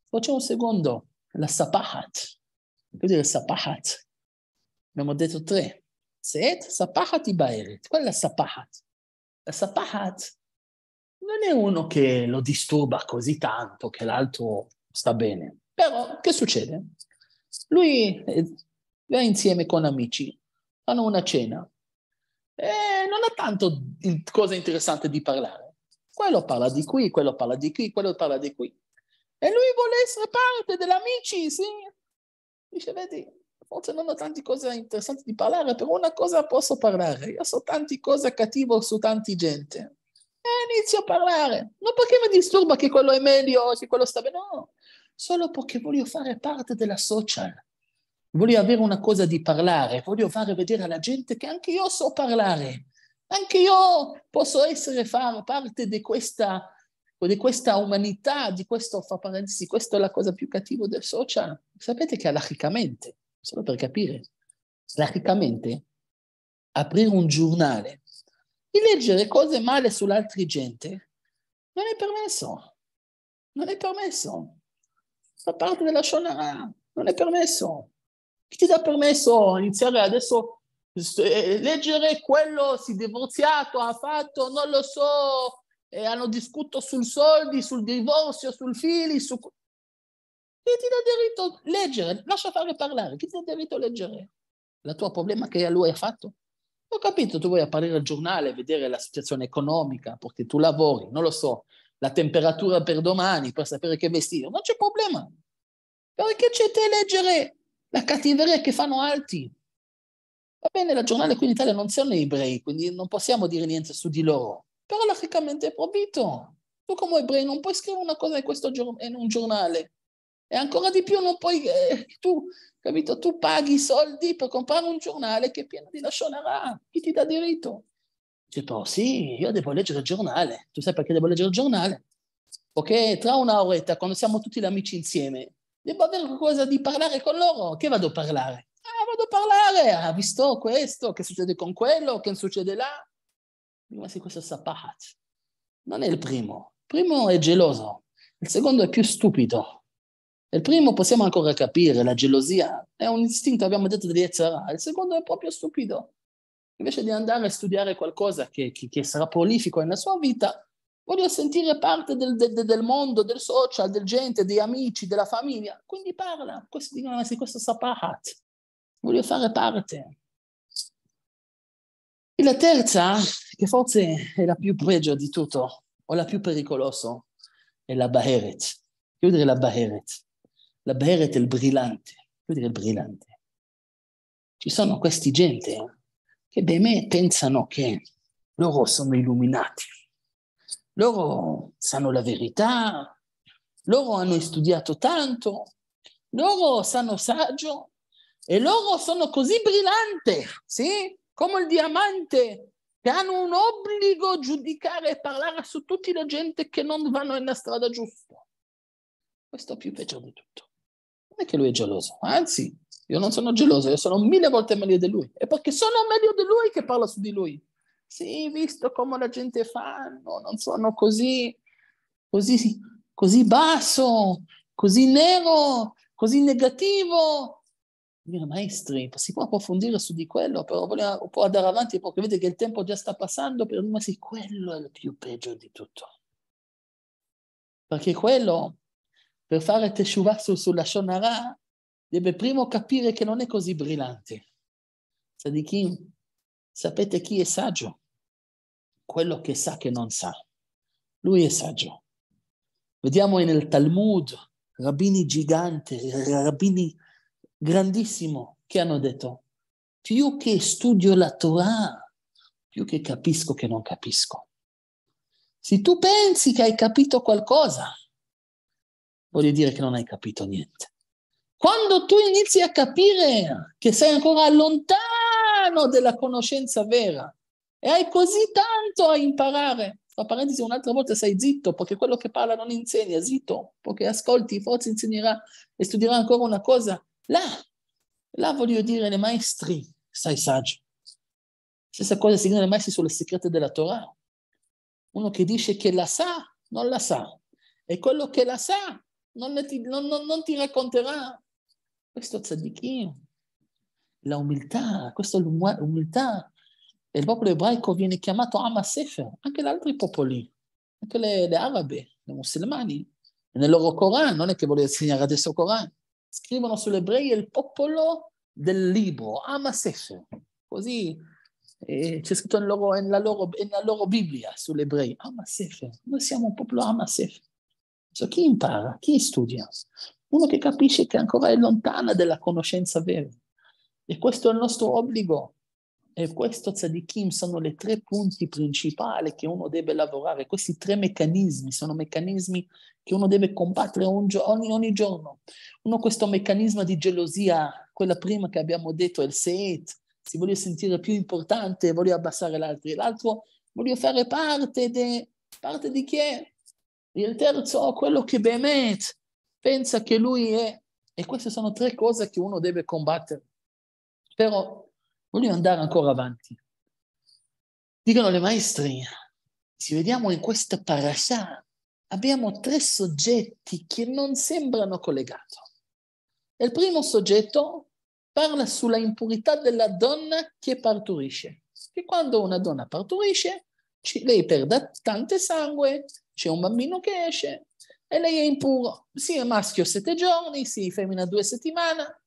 Facciamo un secondo, la sapahat. Che vuol dire sapahat? Abbiamo detto tre. Set, sapahat e baeret. Quella è la sapahat. La sapahat non è uno che lo disturba così tanto che l'altro sta bene. Però che succede? Lui eh, va insieme con amici, fanno una cena e non ha tanto in- cosa interessante di parlare. Quello parla di qui, quello parla di qui, quello parla di qui. E lui vuole essere parte dell'amici, sì. Dice, vedi, forse non ho tante cose interessanti di parlare, però una cosa posso parlare. Io so tante cose cattive su tanti gente. E inizio a parlare. Non perché mi disturba che quello è meglio, che quello sta bene, no. Solo perché voglio fare parte della social. Voglio avere una cosa di parlare, voglio fare vedere alla gente che anche io so parlare. Anche io posso essere, far parte di questa, di questa umanità, di questo, fa parentesi, questa è la cosa più cattiva del social. Sapete che anarchicamente, solo per capire, anarchicamente, aprire un giornale e leggere cose male sull'altra gente non è permesso. Non è permesso. Fa parte della Shonara, non è permesso. Chi ti dà permesso a iniziare adesso eh, eh, leggere quello si è divorziato, ha fatto, non lo so, eh, hanno discusso sul soldi, sul divorzio, sul fili, su... Chi ti dà diritto a leggere? Lascia fare parlare, chi ti dà diritto a leggere? La tua problema che lui ha fatto? Ho capito, tu vuoi apparire al giornale, vedere la situazione economica, perché tu lavori, non lo so, la temperatura per domani, per sapere che vestire, non c'è problema. Perché c'è te leggere la cattiveria che fanno altri? Va bene, la giornale qui in Italia non sono ebrei, quindi non possiamo dire niente su di loro, però logicamente è proibito. Tu come ebrei non puoi scrivere una cosa in, questo, in un giornale. E ancora di più non puoi, eh, tu, capito, tu paghi i soldi per comprare un giornale che è pieno di lascionarà, chi ti dà diritto? Dice, sì, io devo leggere il giornale, tu sai perché devo leggere il giornale? Ok, tra un'oretta, quando siamo tutti gli amici insieme, devo avere qualcosa di parlare con loro, che vado a parlare? vado a parlare, ah, ha visto questo, che succede con quello, che succede là. Ma Rimasi questo sapahat. Non è il primo. Il primo è geloso, il secondo è più stupido. Il primo possiamo ancora capire, la gelosia è un istinto, abbiamo detto, di Yetzara. Il secondo è proprio stupido. Invece di andare a studiare qualcosa che, che, che sarà prolifico nella sua vita, voglio sentire parte del, del, del, mondo, del social, del gente, degli amici, della famiglia. Quindi parla, questo dicono questo sapahat voglio fare parte. E la terza, che forse è la più pregio di tutto, o la più pericolosa, è la Baheret. Io direi la Baheret. La Baheret è il brillante. Io direi il brillante. Ci sono questi gente eh, che per me pensano che loro sono illuminati, loro sanno la verità, loro hanno studiato tanto, loro sanno saggio, e loro sono così brillanti, sì? Come il diamante, che hanno un obbligo a giudicare e parlare su tutti la gente che non vanno nella strada giusta. Questo è più peggio di tutto. Non è che lui è geloso, anzi, io non sono geloso, io sono mille volte meglio di lui. È perché sono meglio di lui che parla su di lui. Sì, visto come la gente fa, no, non sono così, così, così basso, così nero, così negativo, dire maestri, si può approfondire su di quello, però vogliamo un andare avanti perché vede che il tempo già sta passando, per noi sì, quello è il più peggio di tutto. Perché quello, per fare teshuva sulla Shonara, deve prima capire che non è così brillante. Sadikim, sapete chi è saggio? Quello che sa che non sa. Lui è saggio. Vediamo nel Talmud, rabbini giganti, rabbini grandissimo che hanno detto, più che studio la Torah, più che capisco che non capisco. Se tu pensi che hai capito qualcosa, voglio dire che non hai capito niente. Quando tu inizi a capire che sei ancora lontano della conoscenza vera e hai così tanto a imparare, tra parentesi un'altra volta stai zitto perché quello che parla non insegna, zitto, perché ascolti, forse insegnerà e studierà ancora una cosa Là, là voglio dire, nei maestri stai saggio. Stessa cosa si dice nei maestri sulle segrete della Torah. Uno che dice che la sa, non la sa. E quello che la sa, non, ti, non, non, non ti racconterà. Questo tzaddikim, la umiltà, questa umiltà. E il popolo ebraico viene chiamato Amma Sefer, anche da altri popoli, anche le, le arabe, i musulmani. nel loro Coran, non è che voglio insegnare adesso il Coran, scrivono ebrei il popolo del libro, ama sefer, così eh, c'è scritto nella loro, loro, loro, Bibbia sull'ebrei, ama sefer, noi siamo un popolo ama sefer. Cioè, chi impara? Chi studia? Uno che capisce che ancora è lontana dalla conoscenza vera. E questo è il nostro obbligo, e questo tzadikim sono le tre punti principali che uno deve lavorare. Questi tre meccanismi sono meccanismi che uno deve combattere gio- ogni, ogni, giorno. Uno questo meccanismo di gelosia, quella prima che abbiamo detto, è il seit, si voglio sentire più importante, voglio abbassare l'altro. L'altro voglio fare parte, de, parte di chi è? Il terzo, quello che Bemet pensa che lui è. E queste sono tre cose che uno deve combattere. Però Voglio andare ancora avanti. Dicono le maestre, ci vediamo in questa parasha, abbiamo tre soggetti che non sembrano collegati. Il primo soggetto parla sulla impurità della donna che partorisce, che quando una donna partorisce, lei perde tante sangue, c'è un bambino che esce e lei è impuro, è maschio sette giorni, sia femmina due settimane,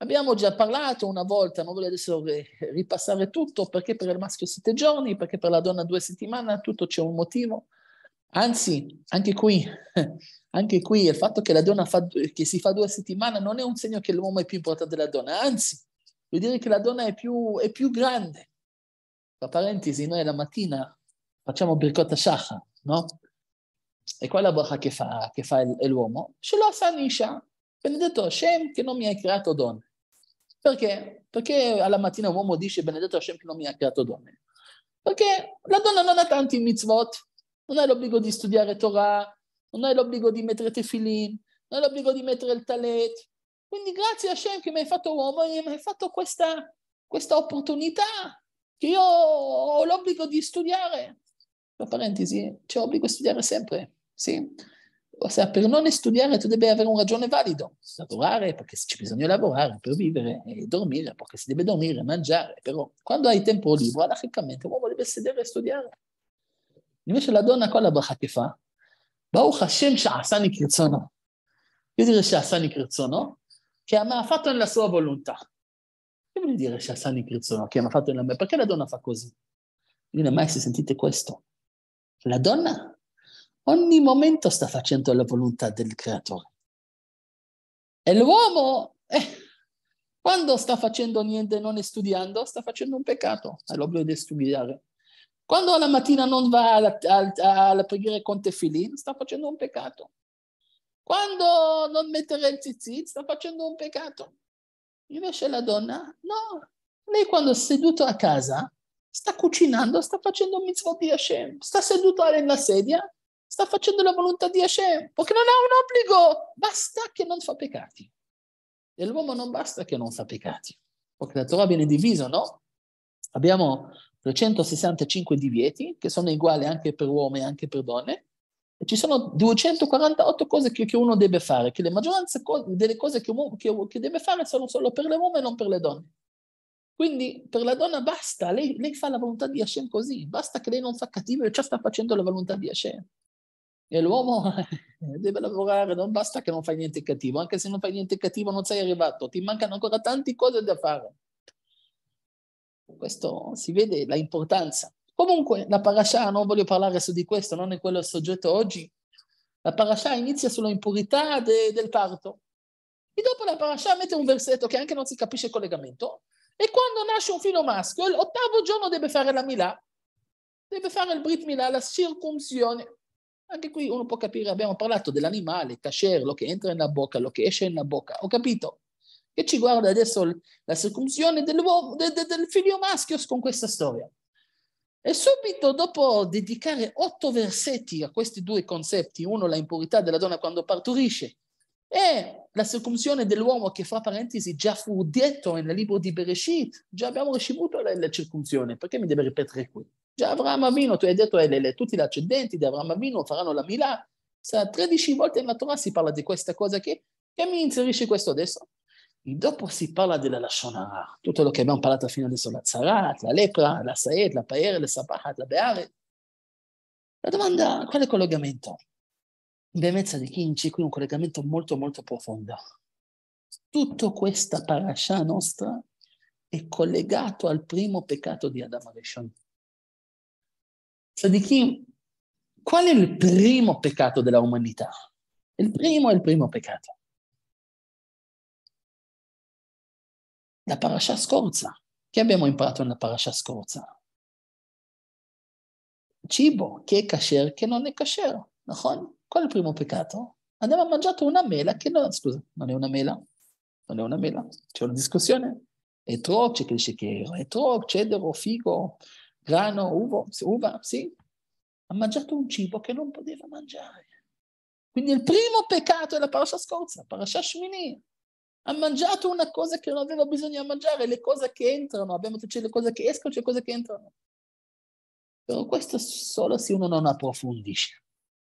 Abbiamo già parlato una volta, non voglio adesso eh, ripassare tutto, perché per il maschio sette giorni, perché per la donna due settimane, tutto c'è un motivo. Anzi, anche qui, anche qui il fatto che la donna fa, che si fa due settimane non è un segno che l'uomo è più importante della donna, anzi, vuol dire che la donna è più, è più grande. Tra parentesi, noi la mattina facciamo Birkot Shachar, no? E qual è la bracha che fa, che fa l'uomo? Shalom Nisha, benedetto Hashem che non mi hai creato donna. Perché? Perché alla mattina l'uomo dice benedetto Hashem che non mi ha creato donne? Perché la donna non ha tanti mitzvot, non hai l'obbligo di studiare Torah, non hai l'obbligo di mettere tefillin, non hai l'obbligo di mettere il talet. Quindi grazie a Hashem che mi hai fatto uomo e mi hai fatto questa, questa opportunità che io ho l'obbligo di studiare. Tra parentesi, c'è obbligo di studiare sempre, sì? cioè, per non studiare tu devi avere un ragione valido, lavorare perché ci bisogna lavorare per vivere e dormire perché si deve dormire, mangiare, però quando hai tempo libero, logicamente l'uomo deve sedere e studiare. Invece la donna con la bracha che fa, Baruch Hashem Sha'asani Kirzono. Che dire Sha'asani Kirzono? Che mi ha fatto nella sua volontà. Che vuol dire Sha'asani Kirzono? Che mi ha fatto nella mia? Perché la donna fa così? Non non mai si questo. La donna ogni momento sta facendo la volontà del creatore. E l'uomo, eh, quando sta facendo niente, non è studiando, sta facendo un peccato, ha l'obbligo di studiare. Quando la mattina non va alla, alla, alla preghiera con Tefilin, sta facendo un peccato. Quando non mettere il tzitzit, sta facendo un peccato. Invece la donna, no, lei quando è seduta a casa, sta cucinando, sta facendo mitzvot di Hashem, sta seduta nella sedia, sta facendo la volontà di Hashem, perché non ha un obbligo, basta che non fa peccati. E l'uomo non basta che non fa peccati, perché la Torah viene divisa, no? Abbiamo 365 divieti, che sono uguali anche per uomini e anche per donne, e ci sono 248 cose che, che, uno deve fare, che la maggioranza delle cose che, che, che, deve fare sono solo per le uomini e non per le donne. Quindi per la donna basta, lei, lei, fa la volontà di Hashem così, basta che lei non fa cattivo e già sta facendo la volontà di Hashem. E l'uomo deve lavorare, non basta che non fai niente cattivo, anche se non fai niente cattivo non sei arrivato, ti mancano ancora tante cose da fare. Questo si vede la importanza. Comunque la parasha, non voglio parlare su di questo, non è quello il soggetto oggi, la parasha inizia sulla impurità de, del parto. E dopo la parasha mette un versetto che anche non si capisce il collegamento. E quando nasce un figlio maschio, l'ottavo giorno deve fare la milà, deve fare il brit milà, la circunzione. Anche qui uno può capire, abbiamo parlato dell'animale, lo che entra nella bocca, lo che esce nella bocca, ho capito. Che ci guarda adesso la circunzione del, del figlio maschio con questa storia? E subito dopo dedicare otto versetti a questi due concetti, uno la impurità della donna quando partorisce e la circunzione dell'uomo che fra parentesi già fu detto nel libro di Bereshit, già abbiamo ricevuto la, la circuncisione, perché mi deve ripetere qui? Già cioè, Avram Avino, tu hai detto Elele, eh, tutti gli accendenti di Avram Avino faranno la Milà. Sa, 13 volte nella Torah si parla di questa cosa che, che mi inserisce questo adesso. E dopo si parla della Lashonara, tutto quello che abbiamo parlato fino adesso, la Zarat, la Lepra, la Saed, la Paere, la Sabahat, la Beare. La domanda, quale collegamento? In Bemezza di Kinci, qui un collegamento molto molto profondo. Tutto questa parasha nostra è collegato al primo peccato di Adamo Rishon. Sadichim, qual è il primo peccato della umanità? Il primo è il primo peccato. La parasha scorsa. Che abbiamo imparato nella parasha scorsa? Cibo che è kasher, che non è kasher. Qual è il primo peccato? Abbiamo mangiato una mela che non, scusa, non è una mela. Non è una mela. C'è una discussione. Etrog, c'è che dice che è etrog, cedero, figo grano, uvo, uva, sì, ha mangiato un cibo che non poteva mangiare. Quindi il primo peccato è la parasha scorsa, parasha Shmini. Ha mangiato una cosa che non aveva bisogno di mangiare, le cose che entrano, abbiamo tutte le cose che escono, c'è cioè le cose che entrano. Però questo solo se uno non approfondisce.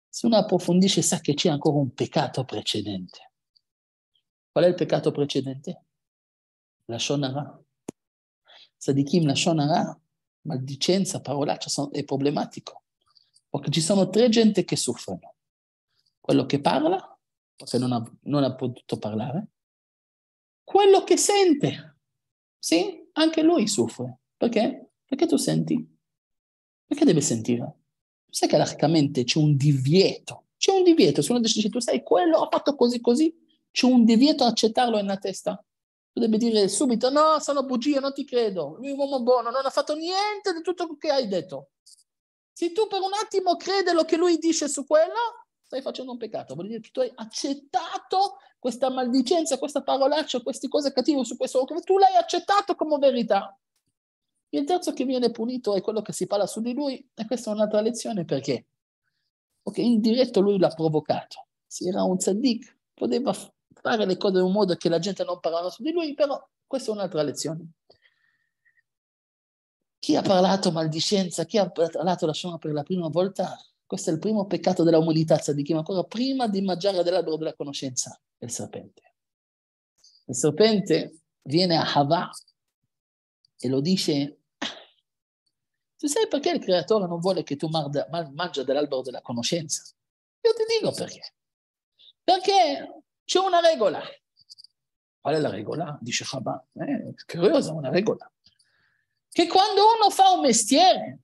Se uno approfondisce sa che c'è ancora un peccato precedente. Qual è il peccato precedente? La Shonara. Sadikim, la Shonara maldicenza, parolaccia, sono, è problematico. Perché ci sono tre gente che soffrono. Quello che parla, forse non ha, non ha potuto parlare. Quello che sente, sì, anche lui soffre. Perché? Perché tu senti. Perché deve sentire? Sai che laicamente c'è un divieto. C'è un divieto. Se uno dice tu sai quello, ha fatto così così, c'è un divieto a accettarlo nella testa dovrebbe dire subito no, sono bugie, non ti credo, lui è un uomo buono, non ha fatto niente di tutto quello che hai detto. Se tu per un attimo credi lo che lui dice su quello, stai facendo un peccato, vuol dire che tu hai accettato questa maldicenza, questa parolaccia, queste cose cattive su questo uomo, tu l'hai accettato come verità. Il terzo che viene punito è quello che si parla su di lui, e questa è un'altra lezione perché, ok, in diretto lui l'ha provocato, se era un tzaddik, poteva fare le cose in un modo che la gente non parlava su di lui, però questa è un'altra lezione. Chi ha parlato maldicenza, chi ha parlato la Shema per la prima volta, questo è il primo peccato della umiltà tzadikim, ancora prima di mangiare dell'albero della conoscenza, il serpente. Il serpente viene a Hava e lo dice, tu sai perché il creatore non vuole che tu mangi dell'albero della conoscenza? Io ti dico perché. Perché c'è una regola. Qual è la regola? Dice Chabad, eh, curiosa una regola. Che quando uno fa un mestiere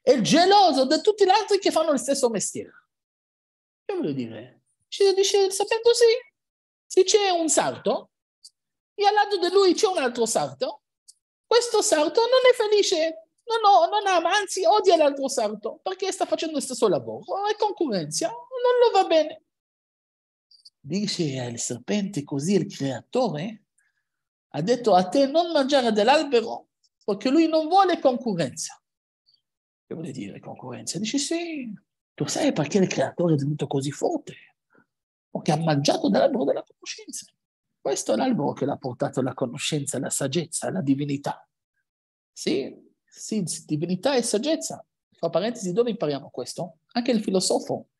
è geloso di tutti gli altri che fanno lo stesso mestiere. Che voglio dire? Ci dice, sapendo sì, se c'è un sarto e al lato di lui c'è un altro sarto, questo sarto non è felice, non, ho, non ama, anzi odia l'altro sarto perché sta facendo lo stesso lavoro, è concorrenza, non lo va bene dice al serpente così il creatore, ha detto a te non mangiare dell'albero perché lui non vuole concorrenza. Che vuol dire concorrenza? Dice sì, tu sai perché il creatore è venuto così forte? Perché ha mangiato dall'albero della conoscenza. Questo è l'albero che l'ha portato alla conoscenza, alla saggezza, alla divinità. Sì, sì, divinità e saggezza. Fra parentesi, dove impariamo questo? Anche il filosofo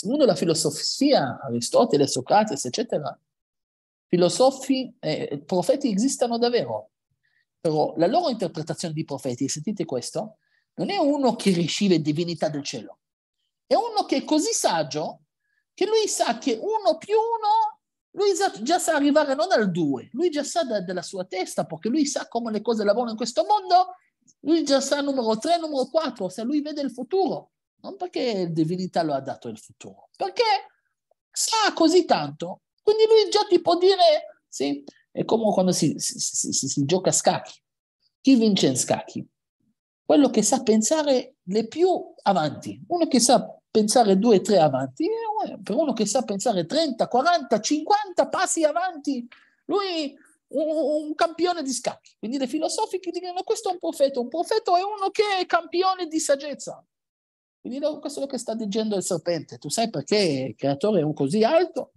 Secondo la filosofia, Aristotele, Socrates, eccetera, filosofi, eh, profeti esistono davvero, però la loro interpretazione di profeti, sentite questo, non è uno che riceve divinità del cielo, è uno che è così saggio che lui sa che uno più uno, lui già sa arrivare non al due, lui già sa da, della sua testa, perché lui sa come le cose lavorano in questo mondo, lui già sa numero tre, numero quattro, se lui vede il futuro non perché divinità lo ha dato il futuro, perché sa così tanto, quindi lui già ti può dire, sì, è come quando si, si, si, si gioca a scacchi. Chi vince in scacchi? Quello che sa pensare le più avanti, uno che sa pensare due, tre avanti, eh, eh, per uno che sa pensare 30, 40, 50 passi avanti, lui un, un campione di scacchi. Quindi le filosofiche dicono questo è un profeta, un profeta è uno che è campione di saggezza. Quindi questo quello che sta dicendo il serpente. Tu sai perché il creatore è un così alto?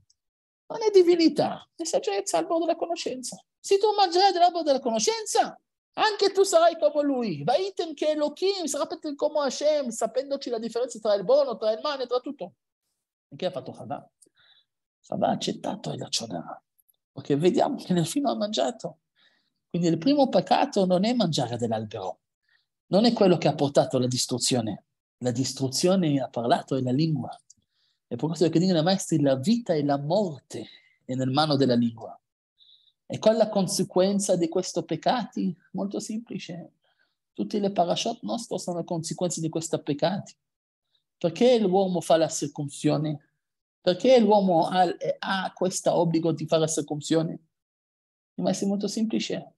Non è divinità, è saggezza, albero della conoscenza. Se tu mangerai dell'albero della conoscenza, anche tu sarai come lui. item che Elohim, sarete come Hashem, sapendoci la differenza tra il buono, tra il male, tra tutto. E che ha fatto Chava? Chava ha accettato e la Lacionara, perché vediamo che nel film ha mangiato. Quindi il primo peccato non è mangiare dell'albero, non è quello che ha portato alla distruzione, la distruzione ha parlato è la lingua. E per questo che dicono i maestri la vita e la morte è nel mano della lingua. E qual è la conseguenza di questo peccati? Molto semplice. Tutte le parashot nostre sono conseguenze di questi peccati. Perché l'uomo fa la circunzione? Perché l'uomo ha, ha questo obbligo di fare la circunzione? Ma è molto semplice.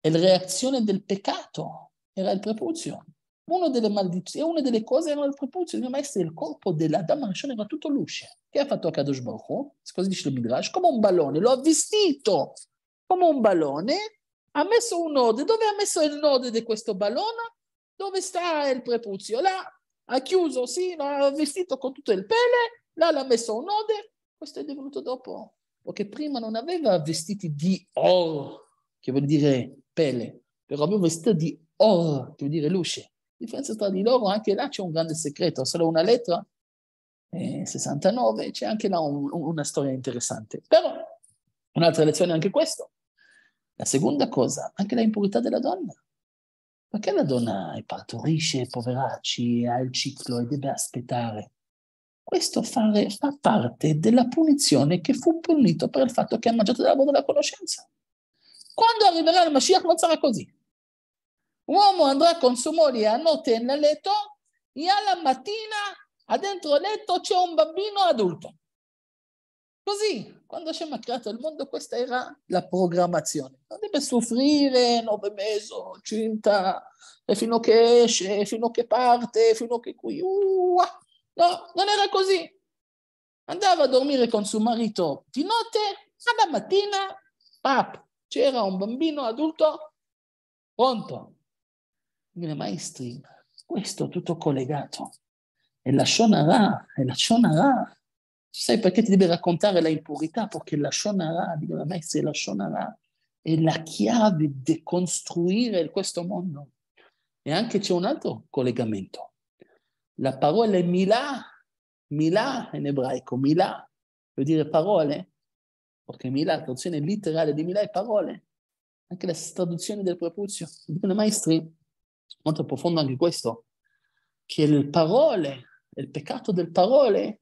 E la reazione del peccato, era il prepuzio. Una delle maledizioni, una delle cose era il proposito di essere il corpo dell'Adam Rishon era tutto luce. Che ha fatto Akadosh Baruch Hu? Cosa dice il Midrash? Come un ballone, lo ha vestito come un ballone, ha messo un node. Dove ha messo il node di questo ballone? Dove sta il prepuzio? Là ha chiuso, sì, l'ha vestito con tutto il pele, là l'ha messo un node, questo è divenuto dopo, perché prima non aveva vestiti di oro, che vuol dire pele, però aveva vestito di oro, che vuol dire luce differenza tra di loro, anche là c'è un grande segreto, solo una lettera, eh, 69, c'è anche là un, una storia interessante. Però un'altra lezione è anche questo. La seconda cosa, anche la impurità della donna. Perché la donna partorisce, poveracci, ha il ciclo e deve aspettare? Questo fare, fa parte della punizione che fu punito per il fatto che ha mangiato della della conoscenza. Quando arriverà il Mashiach non sarà così. Uomo andrà con sua moglie a notte nel letto e alla mattina dentro il letto c'è un bambino adulto. Così, quando si è creato il mondo, questa era la programmazione. Non deve soffrire nove mesi, cinta, fino a che esce, fino a che parte, fino a che qui. Uh, no, non era così. Andava a dormire con suo marito di notte, alla mattina, pap, c'era un bambino adulto pronto dei maestri. Questo tutto collegato. E la Shonara, e la Shonara. Sai perché ti deve raccontare la impurità? Perché la Shonara, dicono i maestri, la Shonara è la chiave di costruire questo mondo. E anche c'è un altro collegamento. La parola è Milà, Milà in ebraico, Milà vuol dire parole, perché Milà, la traduzione letterale di Milà è parole, anche la traduzione del prepuzio. Dicono maestri, molto profondo anche questo, che il parole, il peccato del parole,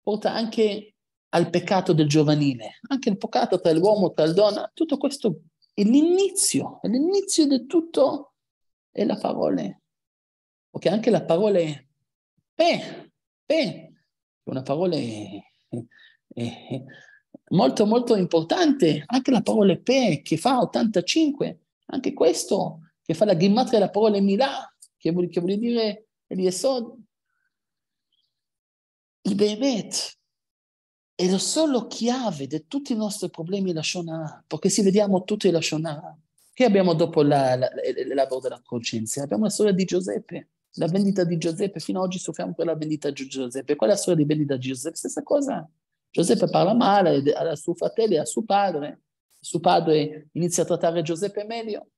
porta anche al peccato del giovanile, anche il peccato tra l'uomo, tra la donna, tutto questo è l'inizio, è l'inizio di tutto è la parola. Ok, anche la parola pe, pe, una parola molto molto importante, anche la parola pe che fa 85, anche questo che fa la ghimatria della parola Milà, che vuol, che vuol dire Eliesod. Il Behemet è lo solo chiave di tutti i nostri problemi la Shonah, perché se vediamo tutti la Shonah, che abbiamo dopo la, la, la, la della coscienza? Abbiamo la storia di Giuseppe, la vendita di Giuseppe, fino ad oggi soffriamo per la vendita di Giuseppe. Qual è la storia di vendita di Giuseppe? Stessa cosa. Giuseppe parla male a suo fratello e a suo padre. Suo padre inizia a trattare Giuseppe meglio.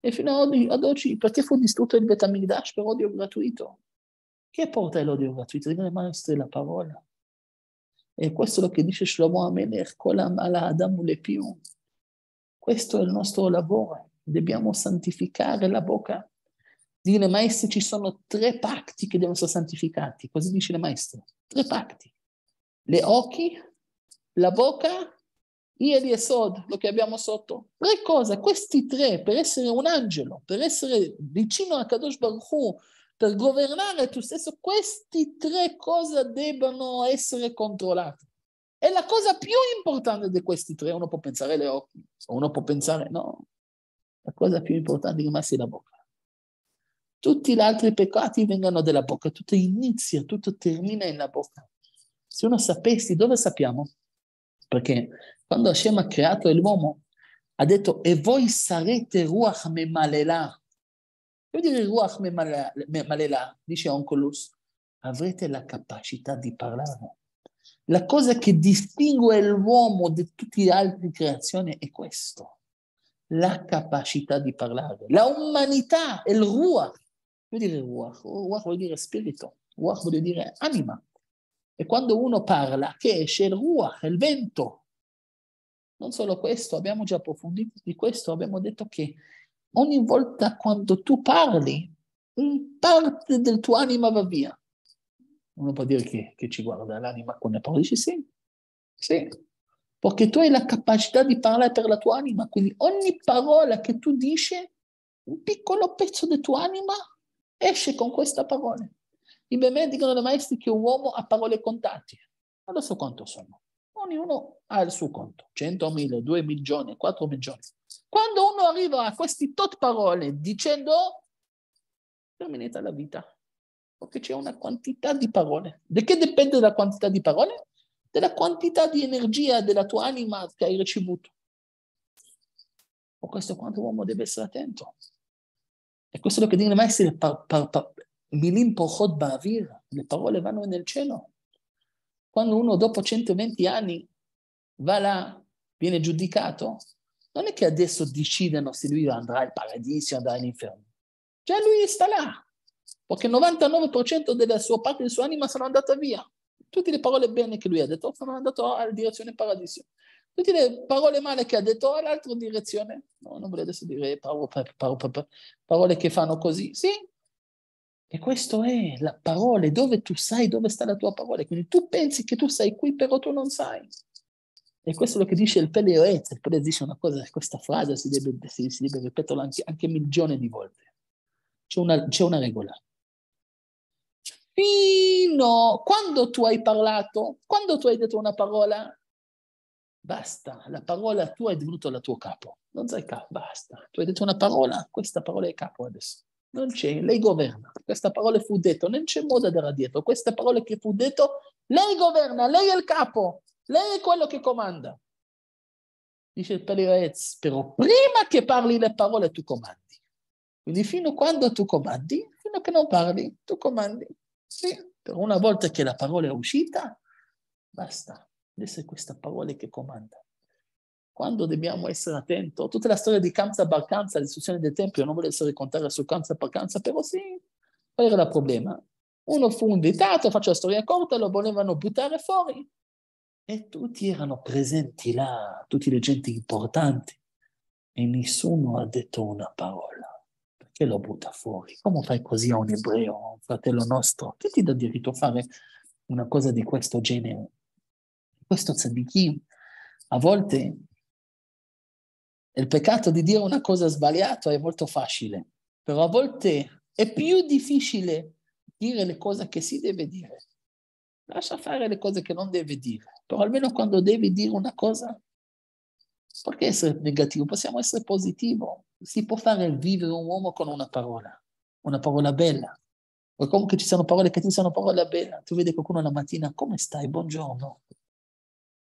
E fino ad, ad oggi perché fu distrutto il Betamigdash per odio gratuito? Che porta l'odio gratuito? Deve le maestre la parola. E questo è lo che dice Shlomo Amelech, er Kolam ala Adam più. Questo è il nostro lavoro. Dobbiamo santificare la bocca. Dice le maestre ci sono tre pacti che devono essere santificati. Così dice le maestre. Tre pacti. Le occhi, la bocca Ieri e Sod, lo che abbiamo sotto. Tre cose, questi tre, per essere un angelo, per essere vicino a Kadosh Baruch Hu, per governare tu stesso, questi tre cose debbono essere controllate. E la cosa più importante di questi tre, uno può pensare le occhi, uno può pensare no, la cosa più importante è la bocca. Tutti gli altri peccati vengono dalla bocca, tutto inizia, tutto termina nella bocca. Se uno sapesse, dove sappiamo? Perché quando Hashem ha creato l'uomo, ha detto e voi sarete Ruach Memalela. Che vuol dire Ruach Memalela? Dice Onkelus, avrete la capacità di parlare. La cosa che distingue l'uomo da tutte le altre creazioni è questo, la capacità di parlare. La umanità il Ruach. Vuol dire Ruach? Ruach vuol dire spirito, Ruach vuol dire anima. E quando uno parla, che esce il Ruach, il vento, non solo questo, abbiamo già approfondito di questo, abbiamo detto che ogni volta quando tu parli, un parte del tuo anima va via. Uno può dire che, che ci guarda l'anima quando parli, dice sì, sì, perché tu hai la capacità di parlare per la tua anima, quindi ogni parola che tu dici, un piccolo pezzo della tua anima esce con questa parola. I miei dicono da maestri che un uomo ha parole contate, non lo so quanto sono ognuno ha il suo conto, 100.000, 2 milioni, 4 milioni. Quando uno arriva a queste tot parole dicendo, terminata la vita, perché c'è una quantità di parole. Di che dipende la quantità di parole? Della quantità di energia della tua anima che hai ricevuto. Per questo quanto l'uomo deve essere attento. E questo è quello che dice mai essere le parole vanno nel cielo quando uno dopo 120 anni va là, viene giudicato, non è che adesso decidano se lui andrà al paradiso o andrà all'inferno. Già lui sta là, perché il 99% della sua parte della sua anima sono andata via. Tutte le parole bene che lui ha detto sono andate alla direzione paradiso. Tutte le parole male che ha detto all'altra direzione. No, non voglio adesso dire parole, parole, parole che fanno così. Sì, e questo è la parola, dove tu sai dove sta la tua parola. Quindi tu pensi che tu sei qui, però tu non sai. E questo è quello che dice il Peleoez. Il Peleoez dice una cosa, questa frase si deve, si, si deve ripeterla anche, anche, milioni di volte. C'è una, c'è una regola. Fino a quando tu hai parlato, quando tu hai detto una parola, basta, la parola tua è divenuta la tua capo. Non sai capo, basta. Tu hai detto una parola, questa parola è capo adesso. Non c'è, lei governa. Questa parola fu detta, non c'è modo di andare dietro. Questa parola che fu detta, lei governa, lei è il capo, lei è quello che comanda. Dice il Pelirez, però prima che parli le parole tu comandi. Quindi fino a quando tu comandi, fino a che non parli, tu comandi. Sì, però una volta che la parola è uscita, basta. Adesso è questa parola che comanda quando dobbiamo essere attenti. Tutta la storia di Kamsa Bar Kamsa, l'istruzione del Tempio, non voglio essere contare su Kamsa Bar Kamsa, però sì, qual era il problema? Uno fu invitato, faccio la storia corta, lo volevano buttare fuori. E tutti erano presenti là, tutte le gente importanti. E nessuno ha detto una parola. Perché lo butta fuori? Come fai così a un ebreo, a un fratello nostro? Chi ti dà diritto a fare una cosa di questo genere? Questo tzadikim a volte il peccato di dire una cosa sbagliata è molto facile, però a volte è più difficile dire le cose che si deve dire. Lascia fare le cose che non deve dire, però almeno quando devi dire una cosa, perché essere negativo? Possiamo essere positivi. Si può fare vivere un uomo con una parola, una parola bella. O comunque ci sono parole che ti sono parole bella. Tu vedi qualcuno la mattina, come stai? Buongiorno.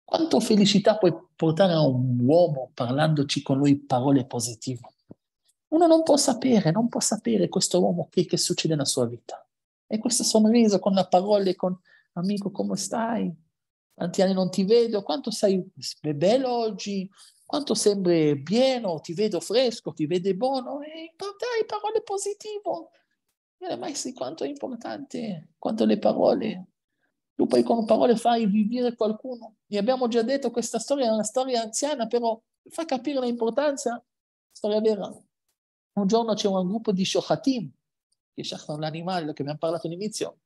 Quanto felicità puoi portare a un uomo parlandoci con lui parole positive? Uno non può sapere, non può sapere questo uomo che, che succede nella sua vita. E questo sorriso con la parola, con amico come stai? Tanti anni non ti vedo, quanto sei bello oggi, quanto sembri pieno, ti vedo fresco, ti vede buono, e dai parole positive. Non è mai sì quanto è importante, quanto le parole tu poi con parole fai vivere qualcuno. Vi abbiamo già detto, questa storia è una storia anziana, però fa capire l'importanza. Storia vera. Un giorno c'è un gruppo di shohatim, che sciacquano l'animale, che abbiamo parlato all'inizio.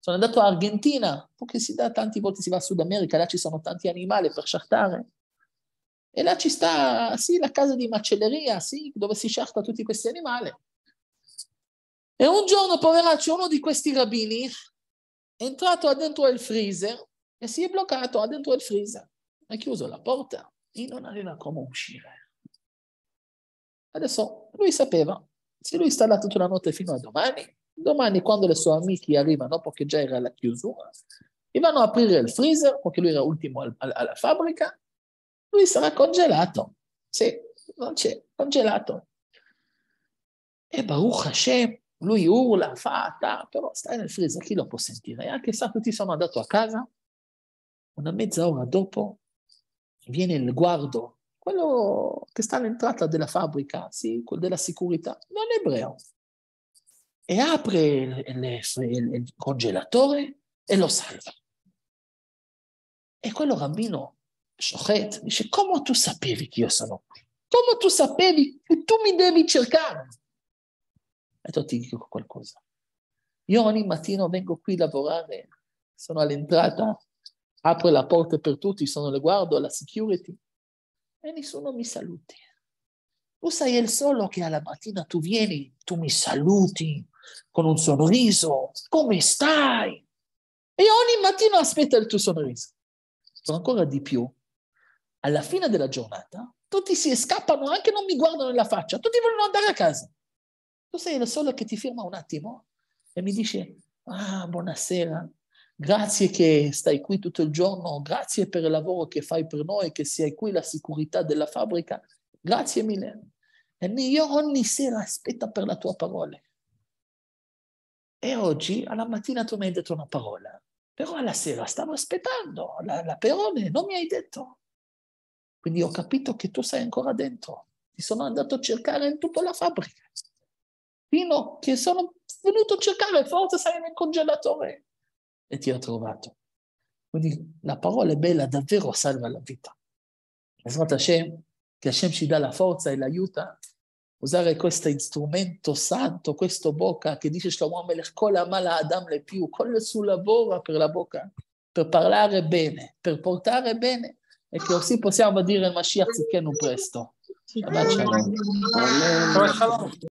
Sono andato in Argentina, perché si dà tanti volte, si va a Sud America, là ci sono tanti animali per sciacquare. E là ci sta, sì, la casa di macelleria, sì, dove si sciacqua tutti questi animali. E un giorno, poveraccio, uno di questi rabbini è entrato dentro il freezer e si è bloccato dentro il freezer. Ha chiuso la porta e non aveva come uscire. Adesso lui sapeva, se lui sta là tutta la notte fino a domani, domani quando le sue amiche arrivano, perché già era la chiusura, e vanno a aprire il freezer, perché lui era ultimo al, al, alla fabbrica, lui sarà congelato. Sì, non c'è, congelato. E Baruch Hashem, lui urla, fa, ta, però stai nel freezer chi lo può sentire? E anche se sabato sono andato a casa, una mezz'ora dopo viene il guardo, quello che sta all'entrata della fabbrica, sì, quello della sicurezza, non è ebreo. E apre il, il, il, il congelatore e lo salva. E quello rabbino, Shochet, dice, come tu sapevi che io sono qui? Come tu sapevi che tu mi devi cercare? detto ti dico qualcosa. Io ogni mattino vengo qui a lavorare, sono all'entrata, apro la porta per tutti, sono le guardo la security e nessuno mi saluti. Tu sei il solo che alla mattina tu vieni, tu mi saluti con un sorriso, come stai? E ogni mattino aspetta il tuo sorriso. Sono ancora di più. Alla fine della giornata tutti si scappano, anche non mi guardano nella faccia, tutti vogliono andare a casa. Tu sei il solo che ti ferma un attimo e mi dice, ah, buonasera, grazie che stai qui tutto il giorno, grazie per il lavoro che fai per noi, che sei qui la sicurezza della fabbrica, grazie mille. E io ogni sera aspetto per la tua parola. E oggi alla mattina tu mi hai detto una parola, però alla sera stavo aspettando la, la parola, non mi hai detto. Quindi ho capito che tu sei ancora dentro. Ti sono andato a cercare in tutta la fabbrica fino che sono venuto a cercare, forse sei nel congelatore e ti ho trovato. Quindi la parola è bella, davvero salva la vita. E Hashem, che Hashem ci dà la forza e l'aiuta, a usare questo strumento santo, questa bocca che dice Shlomo Melech, col amala Adam le più, con il suo lavoro per la bocca, per parlare bene, per portare bene, e che così possiamo dire il Mashiach zicchenu presto. Shabbat shalom.